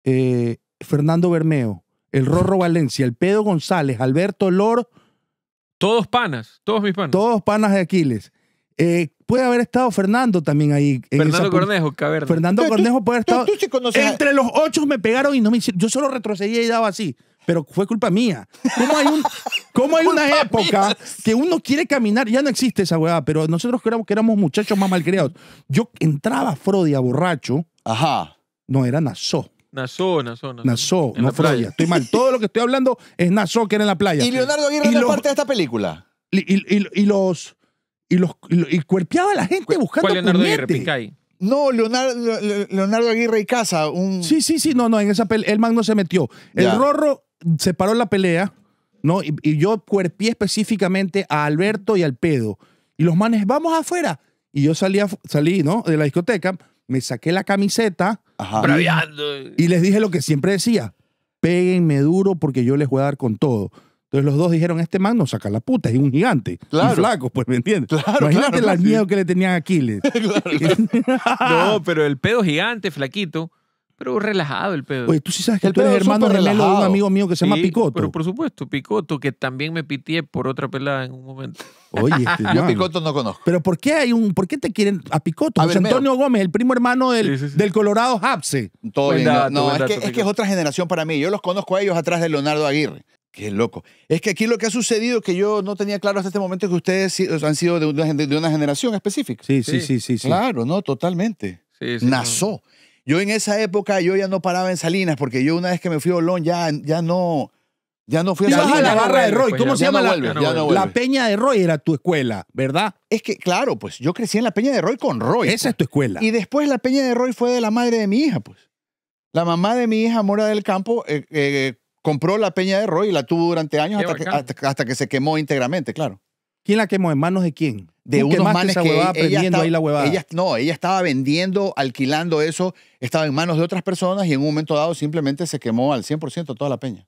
eh, Fernando Bermeo, el Rorro Valencia, el Pedro González, Alberto Lor. Todos panas, todos mis panas. Todos panas de Aquiles. Eh, puede haber estado Fernando también ahí. Fernando Cornejo, cabrón Fernando Cornejo puede haber estado. entre los ocho me pegaron y no me hicieron. Yo solo retrocedía y daba así. Pero fue culpa mía. ¿Cómo hay, hay una época que uno quiere caminar? Ya no existe esa hueá, pero nosotros que éramos, que éramos muchachos más malcriados. Yo entraba a Frodia borracho. Ajá. No, era Nasó. Nasó, Nasó, Nasó. Nasó, no Frodia. Estoy mal. Todo lo que estoy hablando es Nasó, que era en la playa. Y Leonardo Aguirre era parte de esta película. y los y, cuerpeaba a la gente buscando ¿Cuál Leonardo Aguirre? No, Leonardo, Aguirre y Casa. Sí, sí, sí, no, no, en esa pelea el man no se metió. El Rorro se paró la pelea, ¿no? Y, yo cuerpié específicamente a Alberto y al pedo. Y los manes, vamos afuera. Y yo salí, salí ¿no? De la discoteca, me saqué la camiseta. Y, y les dije lo que siempre decía: péguenme duro porque yo les voy a dar con todo. Entonces los dos dijeron, este man no saca la puta, es un gigante. Claro. Y flaco, pues, ¿me entiendes? Claro, Imagínate el que le tenían a Aquiles. no, pero el pedo gigante, flaquito, pero relajado el pedo. Oye, tú sí sabes que el tú eres hermano relajado de un amigo mío que se llama Picoto. Pero por supuesto, Picoto, que también me pitié por otra pelada en un momento. Oye, este yo Picoto no conozco. Pero ¿por qué hay un por qué te quieren a Picoto? A Antonio Gómez, el primo hermano del, Colorado Hapse. Todo no, es, que, es otra generación para mí. Yo los conozco a ellos atrás de Leonardo Aguirre. Qué loco. Es que aquí lo que ha sucedido que yo no tenía claro hasta este momento que ustedes han sido de una, generación específica. Sí, sí, sí, sí. claro, no, totalmente. Sí, sí, Nazó. Yo en esa época yo ya no paraba en Salinas porque yo una vez que me fui a Olón ya, ya no... Ya no fui a Salinas. la barra de Roy. ¿Cómo pues, se llama la, la Peña de Roy era tu escuela, ¿verdad? Es que, claro, pues yo crecí en la Peña de Roy con Roy. Esa pues. es tu escuela. Y después la Peña de Roy fue de la madre de mi hija, pues. La mamá de mi hija, Mora del Campo, eh, eh compró la peña de Roy y la tuvo durante años hasta que, se quemó íntegramente, claro. ¿Quién la quemó? ¿En manos de quién? De unos manes que ella, estaba, ahí la huevada? no, ella estaba vendiendo, alquilando eso, estaba en manos de otras personas y en un momento dado simplemente se quemó al 100% toda la peña.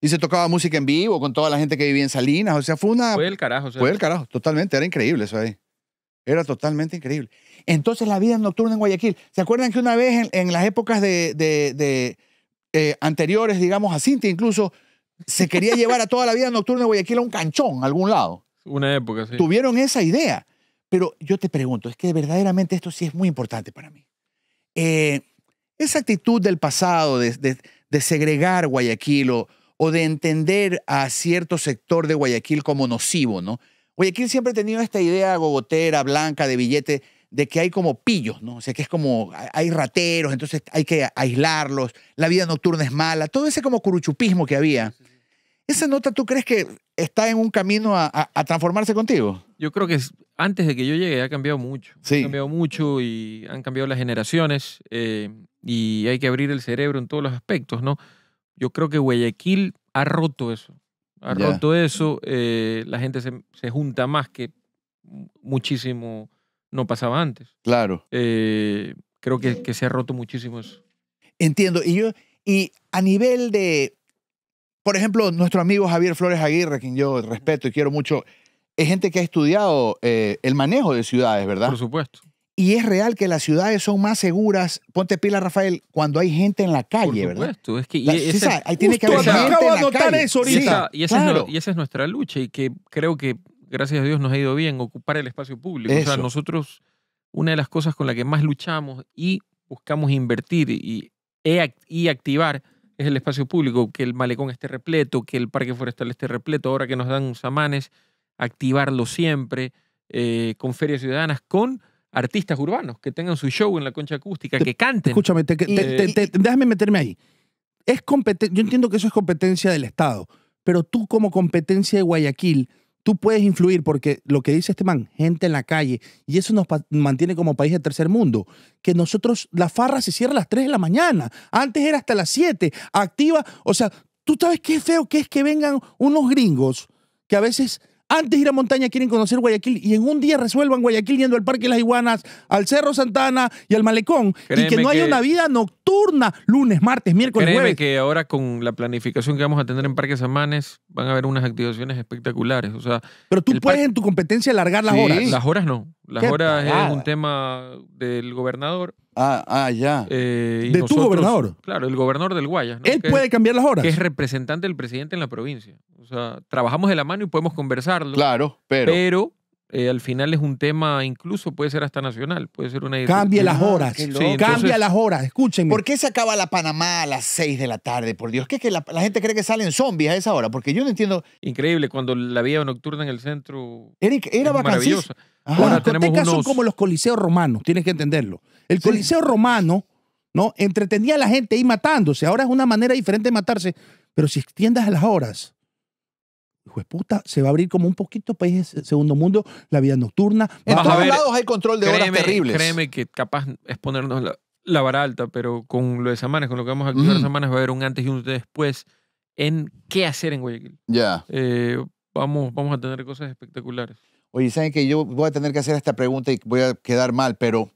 Y se tocaba música en vivo con toda la gente que vivía en Salinas, o sea, fue una... Fue el carajo. fue el carajo, totalmente, era increíble eso ahí. Era totalmente increíble. Entonces la vida nocturna en Guayaquil. ¿Se acuerdan que una vez en, las épocas de eh, anteriores, digamos, a Cintia incluso, se quería llevar a toda la vida nocturna de Guayaquil a un canchón, a algún lado. Una época, sí. Tuvieron esa idea. Pero yo te pregunto, es que verdaderamente esto sí es muy importante para mí. Eh, esa actitud del pasado, de, segregar Guayaquil o, de entender a cierto sector de Guayaquil como nocivo, ¿no? Guayaquil siempre ha tenido esta idea gogotera, blanca, de billete, de que hay como pillos, ¿no? O sea, que es como hay rateros, entonces hay que aislarlos, la vida nocturna es mala, todo ese como curuchupismo que había. ¿Esa nota tú crees que está en un camino a, transformarse contigo? Yo creo que antes de que yo llegue ha cambiado mucho. Sí. Ha cambiado mucho y han cambiado las generaciones eh, y hay que abrir el cerebro en todos los aspectos, ¿no? Yo creo que Guayaquil ha roto eso. Ha roto eso. Eh, la gente se junta más que muchísimo no pasaba antes. Claro. Eh, creo que, se ha roto muchísimo eso. Entiendo. Y yo, y a nivel de, por ejemplo, nuestro amigo Javier Flores Aguirre, quien yo respeto y quiero mucho, es gente que ha estudiado eh, el manejo de ciudades, ¿verdad? Por supuesto. Y es real que las ciudades son más seguras, ponte pila Rafael, cuando hay gente en la calle, Por supuesto, es que... ahí que gente en la esa, es, y esa es nuestra lucha y que creo que gracias a Dios, nos ha ido bien ocupar el espacio público. O sea, nosotros, una de las cosas con la que más luchamos y buscamos invertir y, y activar es el espacio público, que el malecón esté repleto, que el parque forestal esté repleto, ahora que nos dan samanes, activarlo siempre, eh, con ferias ciudadanas, con artistas urbanos que tengan su show en la concha acústica, que canten. Escúchame, eh, déjame meterme ahí. Es yo entiendo que eso es competencia del Estado, pero tú como competencia de Guayaquil, tú puedes influir porque lo que dice este man, gente en la calle, y eso nos mantiene como país de tercer mundo, que nosotros, la farra se cierra a las 3 de la mañana, antes era hasta las 7, activa, o sea, tú sabes qué feo que es que vengan unos gringos que a veces antes de ir a montaña quieren conocer Guayaquil y en un día resuelvan Guayaquil yendo al Parque Las Iguanas, al Cerro Santana y al Malecón. y que no haya una vida nocturna lunes, martes, miércoles, Créeme que ahora con la planificación que vamos a tener en Parque Samanes van a haber unas activaciones espectaculares. O sea, Pero tú puedes en tu competencia alargar las horas. Las horas no. Las horas es un tema del gobernador. Ah, ah ya. Eh, ¿De tu gobernador? Claro, el gobernador del Guayas. Él puede cambiar las horas. Que es representante del presidente en la provincia. O sea, trabajamos de la mano y podemos conversarlo. Claro, pero. Pero eh, al final es un tema, incluso puede ser hasta nacional, puede ser una. Cambia las ah, horas. Cambia las horas, escúchenme. ¿Por qué se acaba la Panamá a las 6 de la tarde, por Dios? ¿Qué es que la, gente cree que salen zombies a esa hora? Porque yo no entiendo. Increíble, cuando la vida nocturna en el centro. era, era Ahora tenemos este unos... son como los coliseos romanos, tienes que entenderlo. El coliseo romano, ¿no? Entretenía a la gente ahí matándose. Ahora es una manera diferente de matarse. Pero si extiendas las horas hijo de puta, se va a abrir como un poquito país pues, segundo mundo, la vida nocturna. En todos ver, lados hay control de horas terribles. Créeme que capaz es ponernos la, vara alta, pero con lo de semanas con lo que vamos a activar mm. semanas va a haber un antes y un después en qué hacer en Guayaquil. Ya. Eh, vamos, vamos a tener cosas espectaculares. Oye, ¿saben que yo voy a tener que hacer esta pregunta y voy a quedar mal, pero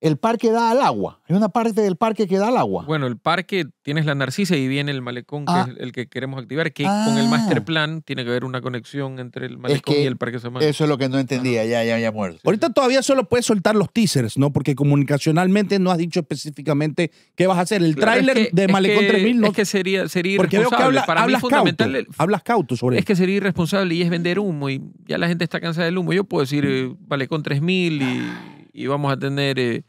el parque da al agua. Hay una parte del parque que da al agua. Bueno, el parque tienes la Narcisa y viene el malecón, que ah. es el que queremos activar, que con el ah. master plan tiene que haber una conexión entre el malecón y el parque Samán. Eso es lo que no entendía, ya, ya, ya muerto. Ahorita todavía solo puedes soltar los teasers, ¿no? Porque comunicacionalmente no has dicho específicamente qué vas a hacer. El tráiler de Malecón 3000 no. Es que sería, sería irresponsable. Para hablas mí fundamental. hablas cauto sobre Es que sería irresponsable y es vender humo y ya la gente está cansada del humo. Yo puedo decir mm. eh, Malecón 3000 y y vamos a tener eh,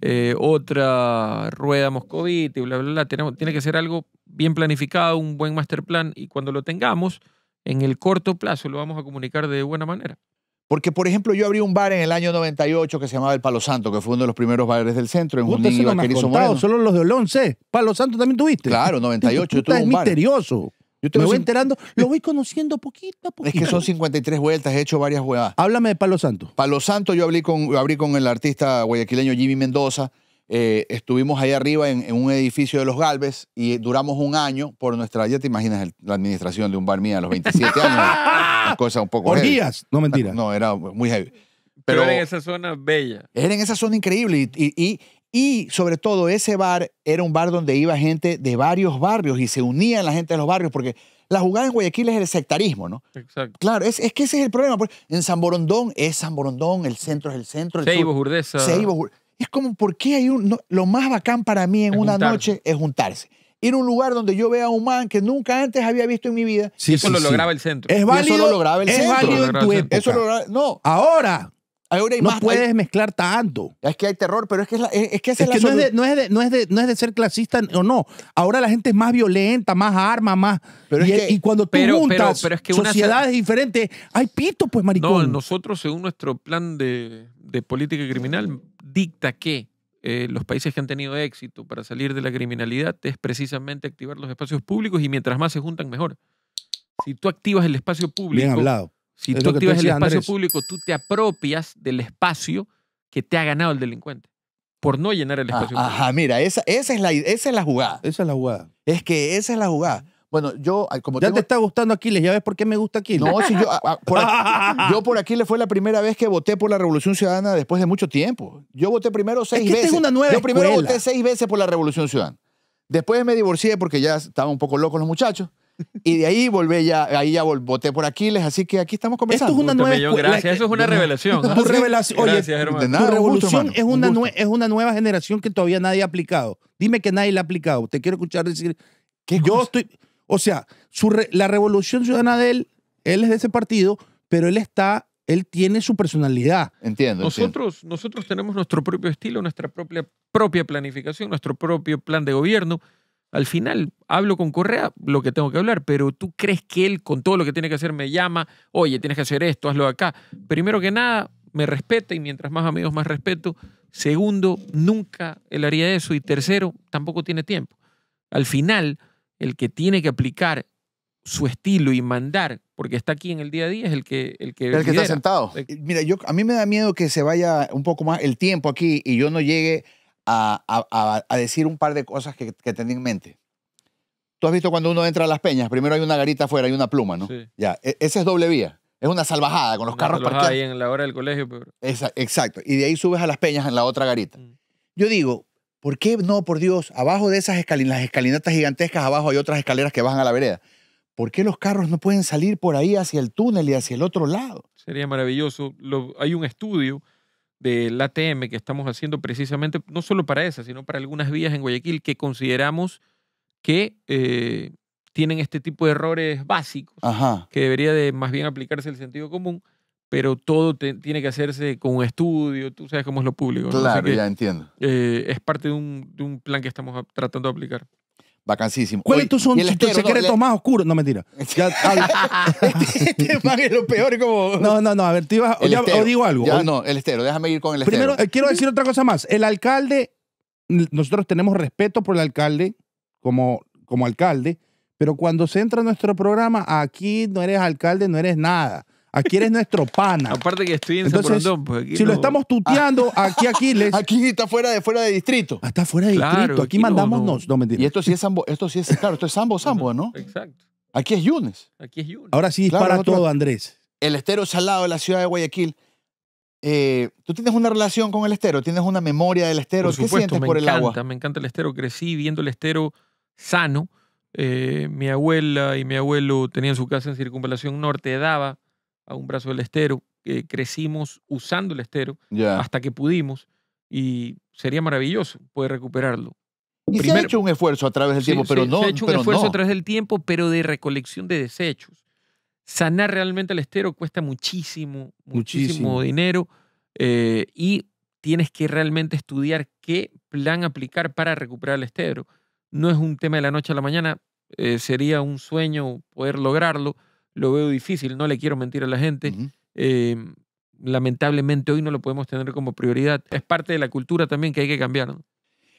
eh, otra rueda moscovita y bla, bla, bla. Tenemos, tiene que ser algo bien planificado, un buen master plan y cuando lo tengamos, en el corto plazo lo vamos a comunicar de buena manera. Porque, por ejemplo, yo abrí un bar en el año 98 que se llamaba El Palo Santo, que fue uno de los primeros bares del centro en Junín que hizo Solo los de Olón, Palo Santo también tuviste. Claro, 98. yo tuve misterioso. Yo te me voy enterando, lo voy conociendo poquito a poquito. Es que son 53 vueltas, he hecho varias jugadas. Háblame de Palo Santo. Palo Santo yo hablé con, abrí con el artista guayaquileño Jimmy Mendoza. Eh, estuvimos ahí arriba en, un edificio de los Galves y duramos un año por nuestra, ya te imaginas la administración de un bar mía a los 27 años, cosa un poco Orgías, no mentira. No, era muy heavy. Pero, era en esa zona bella. Era en esa zona increíble y, y sobre todo, ese bar era un bar donde iba gente de varios barrios y se unían la gente de los barrios, porque la jugada en Guayaquil es el sectarismo, ¿no? Exacto. Claro, es, es que ese es el problema. Pues, en San Borondón es San Borondón, el centro es el centro. El Seibo, Urdesa. Seibo, es como, ¿por qué hay un.? lo más bacán para mí en una noche es juntarse. Ir a un lugar donde yo vea a un man que nunca antes había visto en mi vida. Sí, eso lo lograba el centro. Es válido. Eso lo lograba el es centro. Válido en tu época. Eso no. Ahora, no puedes mezclar tanto. Es que hay terror, pero es que, es, es la no, no, es de, ser clasista o no. Ahora la gente es más violenta, más arma, más. Pero y, es que, cuando tú juntas pero, que una sociedades diferentes, hay pito, pues, maricón. No, nosotros, según nuestro plan de, política criminal, dicta que eh, los países que han tenido éxito para salir de la criminalidad es precisamente activar los espacios públicos y mientras más se juntan, mejor. Si tú activas el espacio público. Bien hablado si tú activas el espacio público, tú te apropias del espacio que te ha ganado el delincuente por no llenar el ah, espacio público. Ajá, mira, esa, esa, es la, esa es la jugada. Esa es la jugada. Es que esa es la jugada. Bueno, yo ah, como Ya te está gustando Aquiles, ya ves por qué me gusta Aquiles. No, si yo, ah, por aquí, yo por Aquiles fue la primera vez que voté por la Revolución Ciudadana después de mucho tiempo. Yo voté primero seis es que veces. una nueva yo primero voté seis veces por la Revolución Ciudadana. Después me divorcié porque ya estaban un poco locos los muchachos. Y de ahí volvé ya, ahí ya voté por Aquiles, así que aquí estamos conversando. Esto es una nueva gracias, eso es una revelación. es, una es una nueva generación que todavía nadie ha aplicado. Dime que nadie la ha aplicado. Te quiero escuchar decir que yo estoy, o sea, su la revolución ciudadana de él, él es de ese partido, pero él está él tiene su personalidad. Entiendo. Nosotros, nosotros tenemos nuestro propio estilo, nuestra propia, propia planificación, nuestro propio plan de gobierno. Al final hablo con Correa lo que tengo que hablar, pero tú crees que él con todo lo que tiene que hacer me llama, oye, tienes que hacer esto, hazlo acá. Primero que nada, me respeta y mientras más amigos, más respeto. Segundo, nunca él haría eso. Y tercero, tampoco tiene tiempo. Al final, el que tiene que aplicar su estilo y mandar, porque está aquí en el día a día, es el que... El que, el que está sentado. Eh, Mira, yo, a mí me da miedo que se vaya un poco más el tiempo aquí y yo no llegue a, decir un par de cosas que, que tenía en mente. Tú has visto cuando uno entra a las peñas, primero hay una garita afuera, y una pluma, ¿no? Sí. Ya, e, ese es doble vía. Es una salvajada con los carros parqueados. ahí en la hora del colegio, pero... Exacto. Y de ahí subes a las peñas en la otra garita. Mm. Yo digo, ¿por qué no, por Dios, abajo de esas escalinatas, escalinatas gigantescas, abajo hay otras escaleras que bajan a la vereda? ¿por qué los carros no pueden salir por ahí hacia el túnel y hacia el otro lado? Sería maravilloso. hay un estudio del ATM que estamos haciendo precisamente, no solo para esa, sino para algunas vías en Guayaquil que consideramos que eh, tienen este tipo de errores básicos, que debería de más bien aplicarse el sentido común, pero todo tiene que hacerse con un estudio, tú sabes cómo es lo público. Claro, ya entiendo. Eh, es parte de un, de un plan que estamos tratando de aplicar. Vacancísimo. ¿Cuáles tus son tus secretos más oscuros? No, mentira. Ya, este, este es lo peor, No, no, no, a ver, te ibas, o, digo algo. no, el estero, déjame ir con el estero. Primero, eh, quiero decir otra cosa más. El alcalde, nosotros tenemos respeto por el alcalde como, como alcalde, pero cuando se entra a nuestro programa, aquí no eres alcalde, no eres nada. Aquí eres nuestro pana. Aparte que estoy en Entonces, Si lo estamos tuteando ah. aquí Aquiles. Aquí está fuera de, fuera de distrito. Ah, está fuera de distrito. Aquí mandámonos no, Y esto sí es Sambo, esto es, claro, esto es Sambo, Sambo, ¿no? Exacto. Aquí es Yunes. Aquí es Yunes. Ahora sí dispara todo, Andrés. El estero salado de la ciudad de Guayaquil. Eh, ¿Tú tienes una relación con el estero? ¿Tienes una memoria del estero? Por ¿Qué sientes me por el encanta, Me encanta el estero. Crecí viendo el estero sano. Eh, mi abuela y mi abuelo tenían su casa en Circunvalación Norte, daba a un brazo del estero. Eh, crecimos usando el estero hasta que pudimos y sería maravilloso poder recuperarlo. Y se ha hecho un esfuerzo a través del tiempo, pero no. un esfuerzo a través del tiempo, pero de recolección de desechos. Sanar realmente el estero cuesta muchísimo, muchísimo, dinero eh, y tienes que realmente estudiar qué plan aplicar para recuperar el estero. No es un tema de la noche a la mañana, eh, sería un sueño poder lograrlo, lo veo difícil, no le quiero mentir a la gente. Em, lamentablemente hoy no lo podemos tener como prioridad. Es parte de la cultura también que hay que cambiar.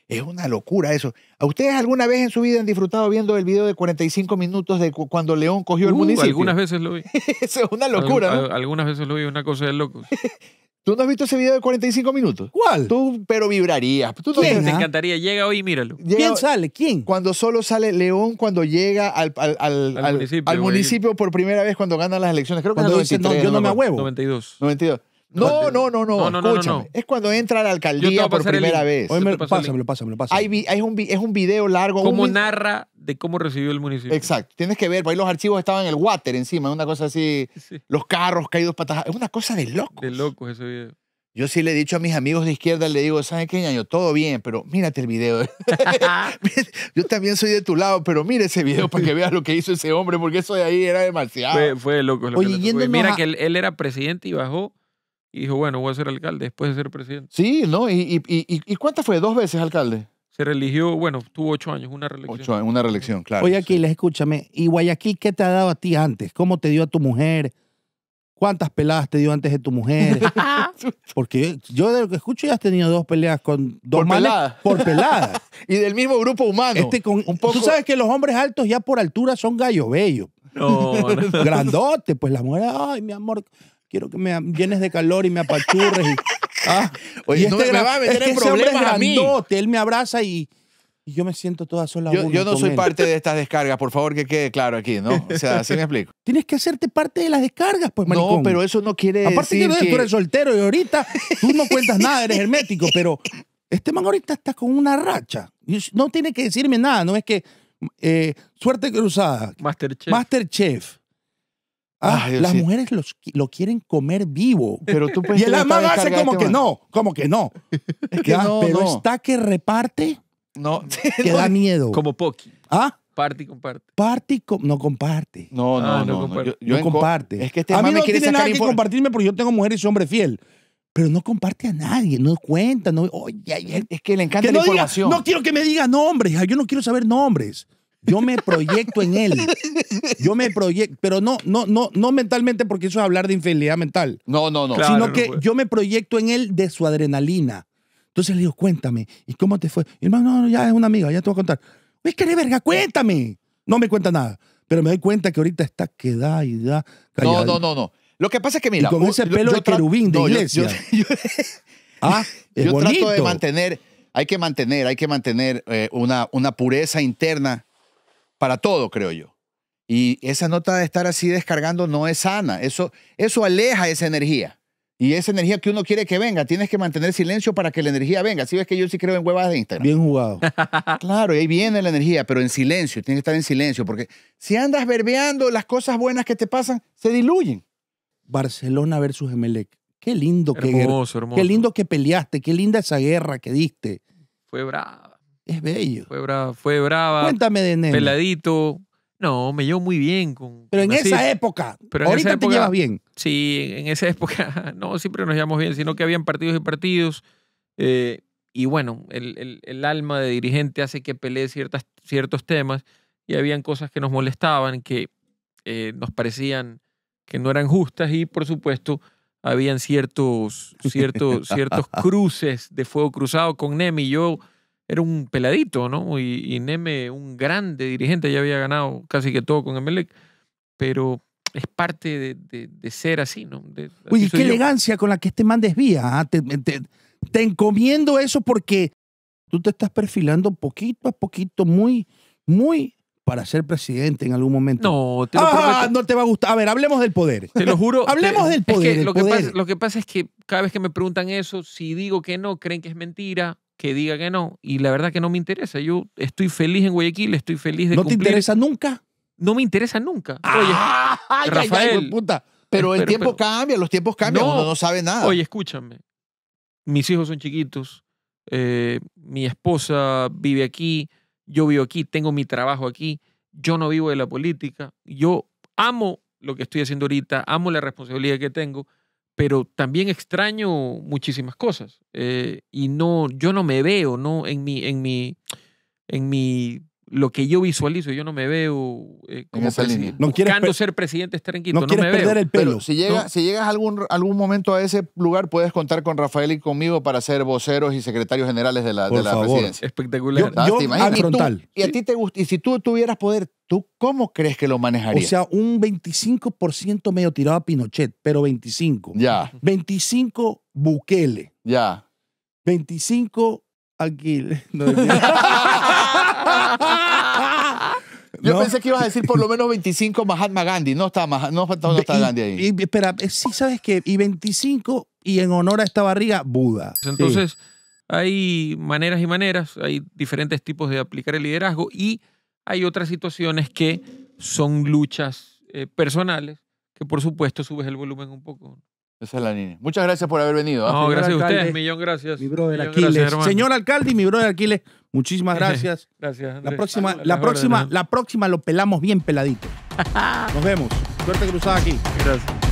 Es una locura eso. ¿A ustedes alguna vez en su vida han disfrutado viendo el video de 45 minutos de cuando León cogió el uh, municipio? Algunas veces lo vi. eso es una locura. Algunas veces lo vi, una cosa de locos. ¿Tú no has visto ese video de 45 minutos? ¿Cuál? Tú, pero vibrarías. Tú ¿Quién? Te encantaría. Llega hoy y míralo. ¿Quién sale? ¿Quién? Cuando solo sale León cuando llega al, al, municipio, por primera vez cuando ganan las elecciones. Creo que Cuando yo no me ahuevo. 92. 92. No, no, no, no. no, no escúchame. Es cuando entra a la alcaldía por primera vez. Me, pásamelo, pásamelo, es un video largo. Como narra de cómo recibió el municipio. Exacto. Tienes que ver, por ahí los archivos estaban en el water encima, una cosa así. Los carros caídos patas. Es una cosa de loco. De loco ese video. Yo sí le he dicho a mis amigos de izquierda, le digo, ¿sabes qué, ñaño? Todo bien, pero mírate el video. Yo también soy de tu lado, pero mira ese video para que veas lo que hizo ese hombre, porque eso de ahí era demasiado. Fue, fue loco. Mira que él, era presidente y bajó y dijo, bueno, voy a ser alcalde después de ser presidente. Sí, ¿no? ¿Y, y, y, cuántas fue? ¿Dos veces alcalde? Se religió, bueno, tuvo ocho años, una reelección. Ocho años, una reelección, claro. Oye, les escúchame. ¿Y Guayaquil qué te ha dado a ti antes? ¿Cómo te dio a tu mujer? ¿Cuántas peladas te dio antes de tu mujer? Porque yo de lo que escucho ya has tenido dos peleas con dos por peladas? por peladas. y del mismo grupo humano. Este tú sabes que los hombres altos ya por altura son gallo bello. Grandote, pues la mujer, ay, mi amor, quiero que me llenes de calor y me apachurres. Y, ah, Oye, no me Él me abraza y, yo me siento toda sola. Yo, no soy parte de estas descargas, por favor que quede claro aquí, ¿no? O sea, así me explico. Tienes que hacerte parte de las descargas, pues, maricón. No, pero eso no quiere Aparte decir que... Aparte tú eres soltero y ahorita tú no cuentas nada, eres hermético, pero este man ahorita está con una racha. No tiene que decirme nada, no es que... Eh, suerte cruzada. Masterchef. Masterchef Ah, las mujeres los, lo quieren comer vivo. Pero tú y el amado hace como que no, como que no. pero está que reparte. No, que da miedo. Como Poki. ¿Ah? Parte y comparte. Parte y no comparte. Ah, no, no, no, comparte. Yo, no comparte. que este a mí no tiene nada que compartirme porque yo tengo mujer y soy hombre fiel. Pero no comparte a nadie, no cuenta, no. es que le encanta la información. no quiero que me diga nombres, yo no quiero saber nombres. Yo me proyecto en él. Yo me proyecto, pero no, no, no, no mentalmente porque eso es hablar de infidelidad mental. No, no, no. sino que yo me proyecto en él de su adrenalina. Entonces le digo, cuéntame, ¿y cómo te fue? hermano, no, ya es una amiga, ya te voy a contar. Es que de verga, cuéntame. No me cuenta nada. Pero me doy cuenta que ahorita está quedada y da. No, no, no, no. Lo que pasa es que, mira. Y con ese pelo de querubín de iglesia. ah, yo trato de mantener, hay que mantener, hay que mantener eh, una, una pureza interna para todo, creo yo. Y esa nota de estar así descargando no es sana. Eso, eso aleja esa energía. Y esa energía que uno quiere que venga, tienes que mantener silencio para que la energía venga. Si ves que yo sí creo en huevas de Instagram. Bien jugado. Claro, ahí viene la energía, pero en silencio, tienes que estar en silencio, porque si andas verbeando, las cosas buenas que te pasan se diluyen. Barcelona versus Emelec. Qué lindo hermoso, hermoso. Qué lindo que peleaste, qué linda esa guerra que diste. Fue bravo. Es bello. Fue brava. Fue brava Cuéntame de Nemi Peladito. No, me llevó muy bien con. Pero en esa época. Pero ahorita te llevas bien. Sí, en esa época no siempre nos llevamos bien, sino que habían partidos y partidos. Eh, y bueno, el, alma de dirigente hace que pelee ciertos temas y habían cosas que nos molestaban, que eh, nos parecían que no eran justas y por supuesto habían ciertos, ciertos, ciertos cruces de fuego cruzado con Nemi. Yo era un peladito, ¿no? Y, Neme, un grande dirigente, ya había ganado casi que todo con Emelec, pero es parte de, ser así, ¿no? Oye, qué elegancia con la que este man desvía. ¿ah? Te, encomiendo eso porque tú te estás perfilando poquito a poquito, muy, muy para ser presidente en algún momento. No, ah, no te va a gustar. A ver, hablemos del poder. Te lo juro. hablemos del poder. lo, Que pasa, lo que pasa es que cada vez que me preguntan eso, si digo que no, creen que es mentira que diga que no. Y la verdad que no me interesa. Yo estoy feliz en Guayaquil, estoy feliz de ¿No te interesa nunca? No me interesa nunca. Ah, Pero, el tiempo cambia, los tiempos cambian, no, uno no sabe nada. Oye, escúchame. Mis hijos son chiquitos. Eh, mi esposa vive aquí. Yo vivo aquí. Tengo mi trabajo aquí. Yo no vivo de la política. Yo amo lo que estoy haciendo ahorita. Amo la responsabilidad que tengo pero también extraño muchísimas cosas. Eh, y no, yo no me veo, ¿no? En mi, en mi, en mi, lo que yo visualizo, yo no me veo eh, como No buscando ser presidente tranquilo. No, me perder veo. el pelo. si, si llegas algún, algún momento a ese lugar, puedes contar con Rafael y conmigo para ser voceros y secretarios generales de la, de presidencia. Espectacular. Yo, y, y a ti te gusta, y si tú tuvieras poder, cómo crees que lo manejaría? O sea, un 25% medio tirado a Pinochet, pero 25. Ya. 25 Bukele. Ya. 25 Aguil. Yo pensé que ibas a decir por lo menos 25 Mahatma Gandhi. No está, Mahatma, no, está Gandhi ahí. espera, eh, sí sabes que y 25 y en honor a esta barriga, Buda. Pues entonces, hay maneras y maneras, hay diferentes tipos de aplicar el liderazgo y hay otras situaciones que son luchas eh, personales, que por supuesto subes el volumen un poco. Esa es la niña. Muchas gracias por haber venido. ¿ah? No, gracias a ustedes. Millón gracias. Mi brother Aquiles. Señor alcalde y mi brother Aquiles, muchísimas gracias. gracias. La próxima, la, próxima, la próxima lo pelamos bien peladito. Nos vemos. Suerte cruzada aquí. Gracias.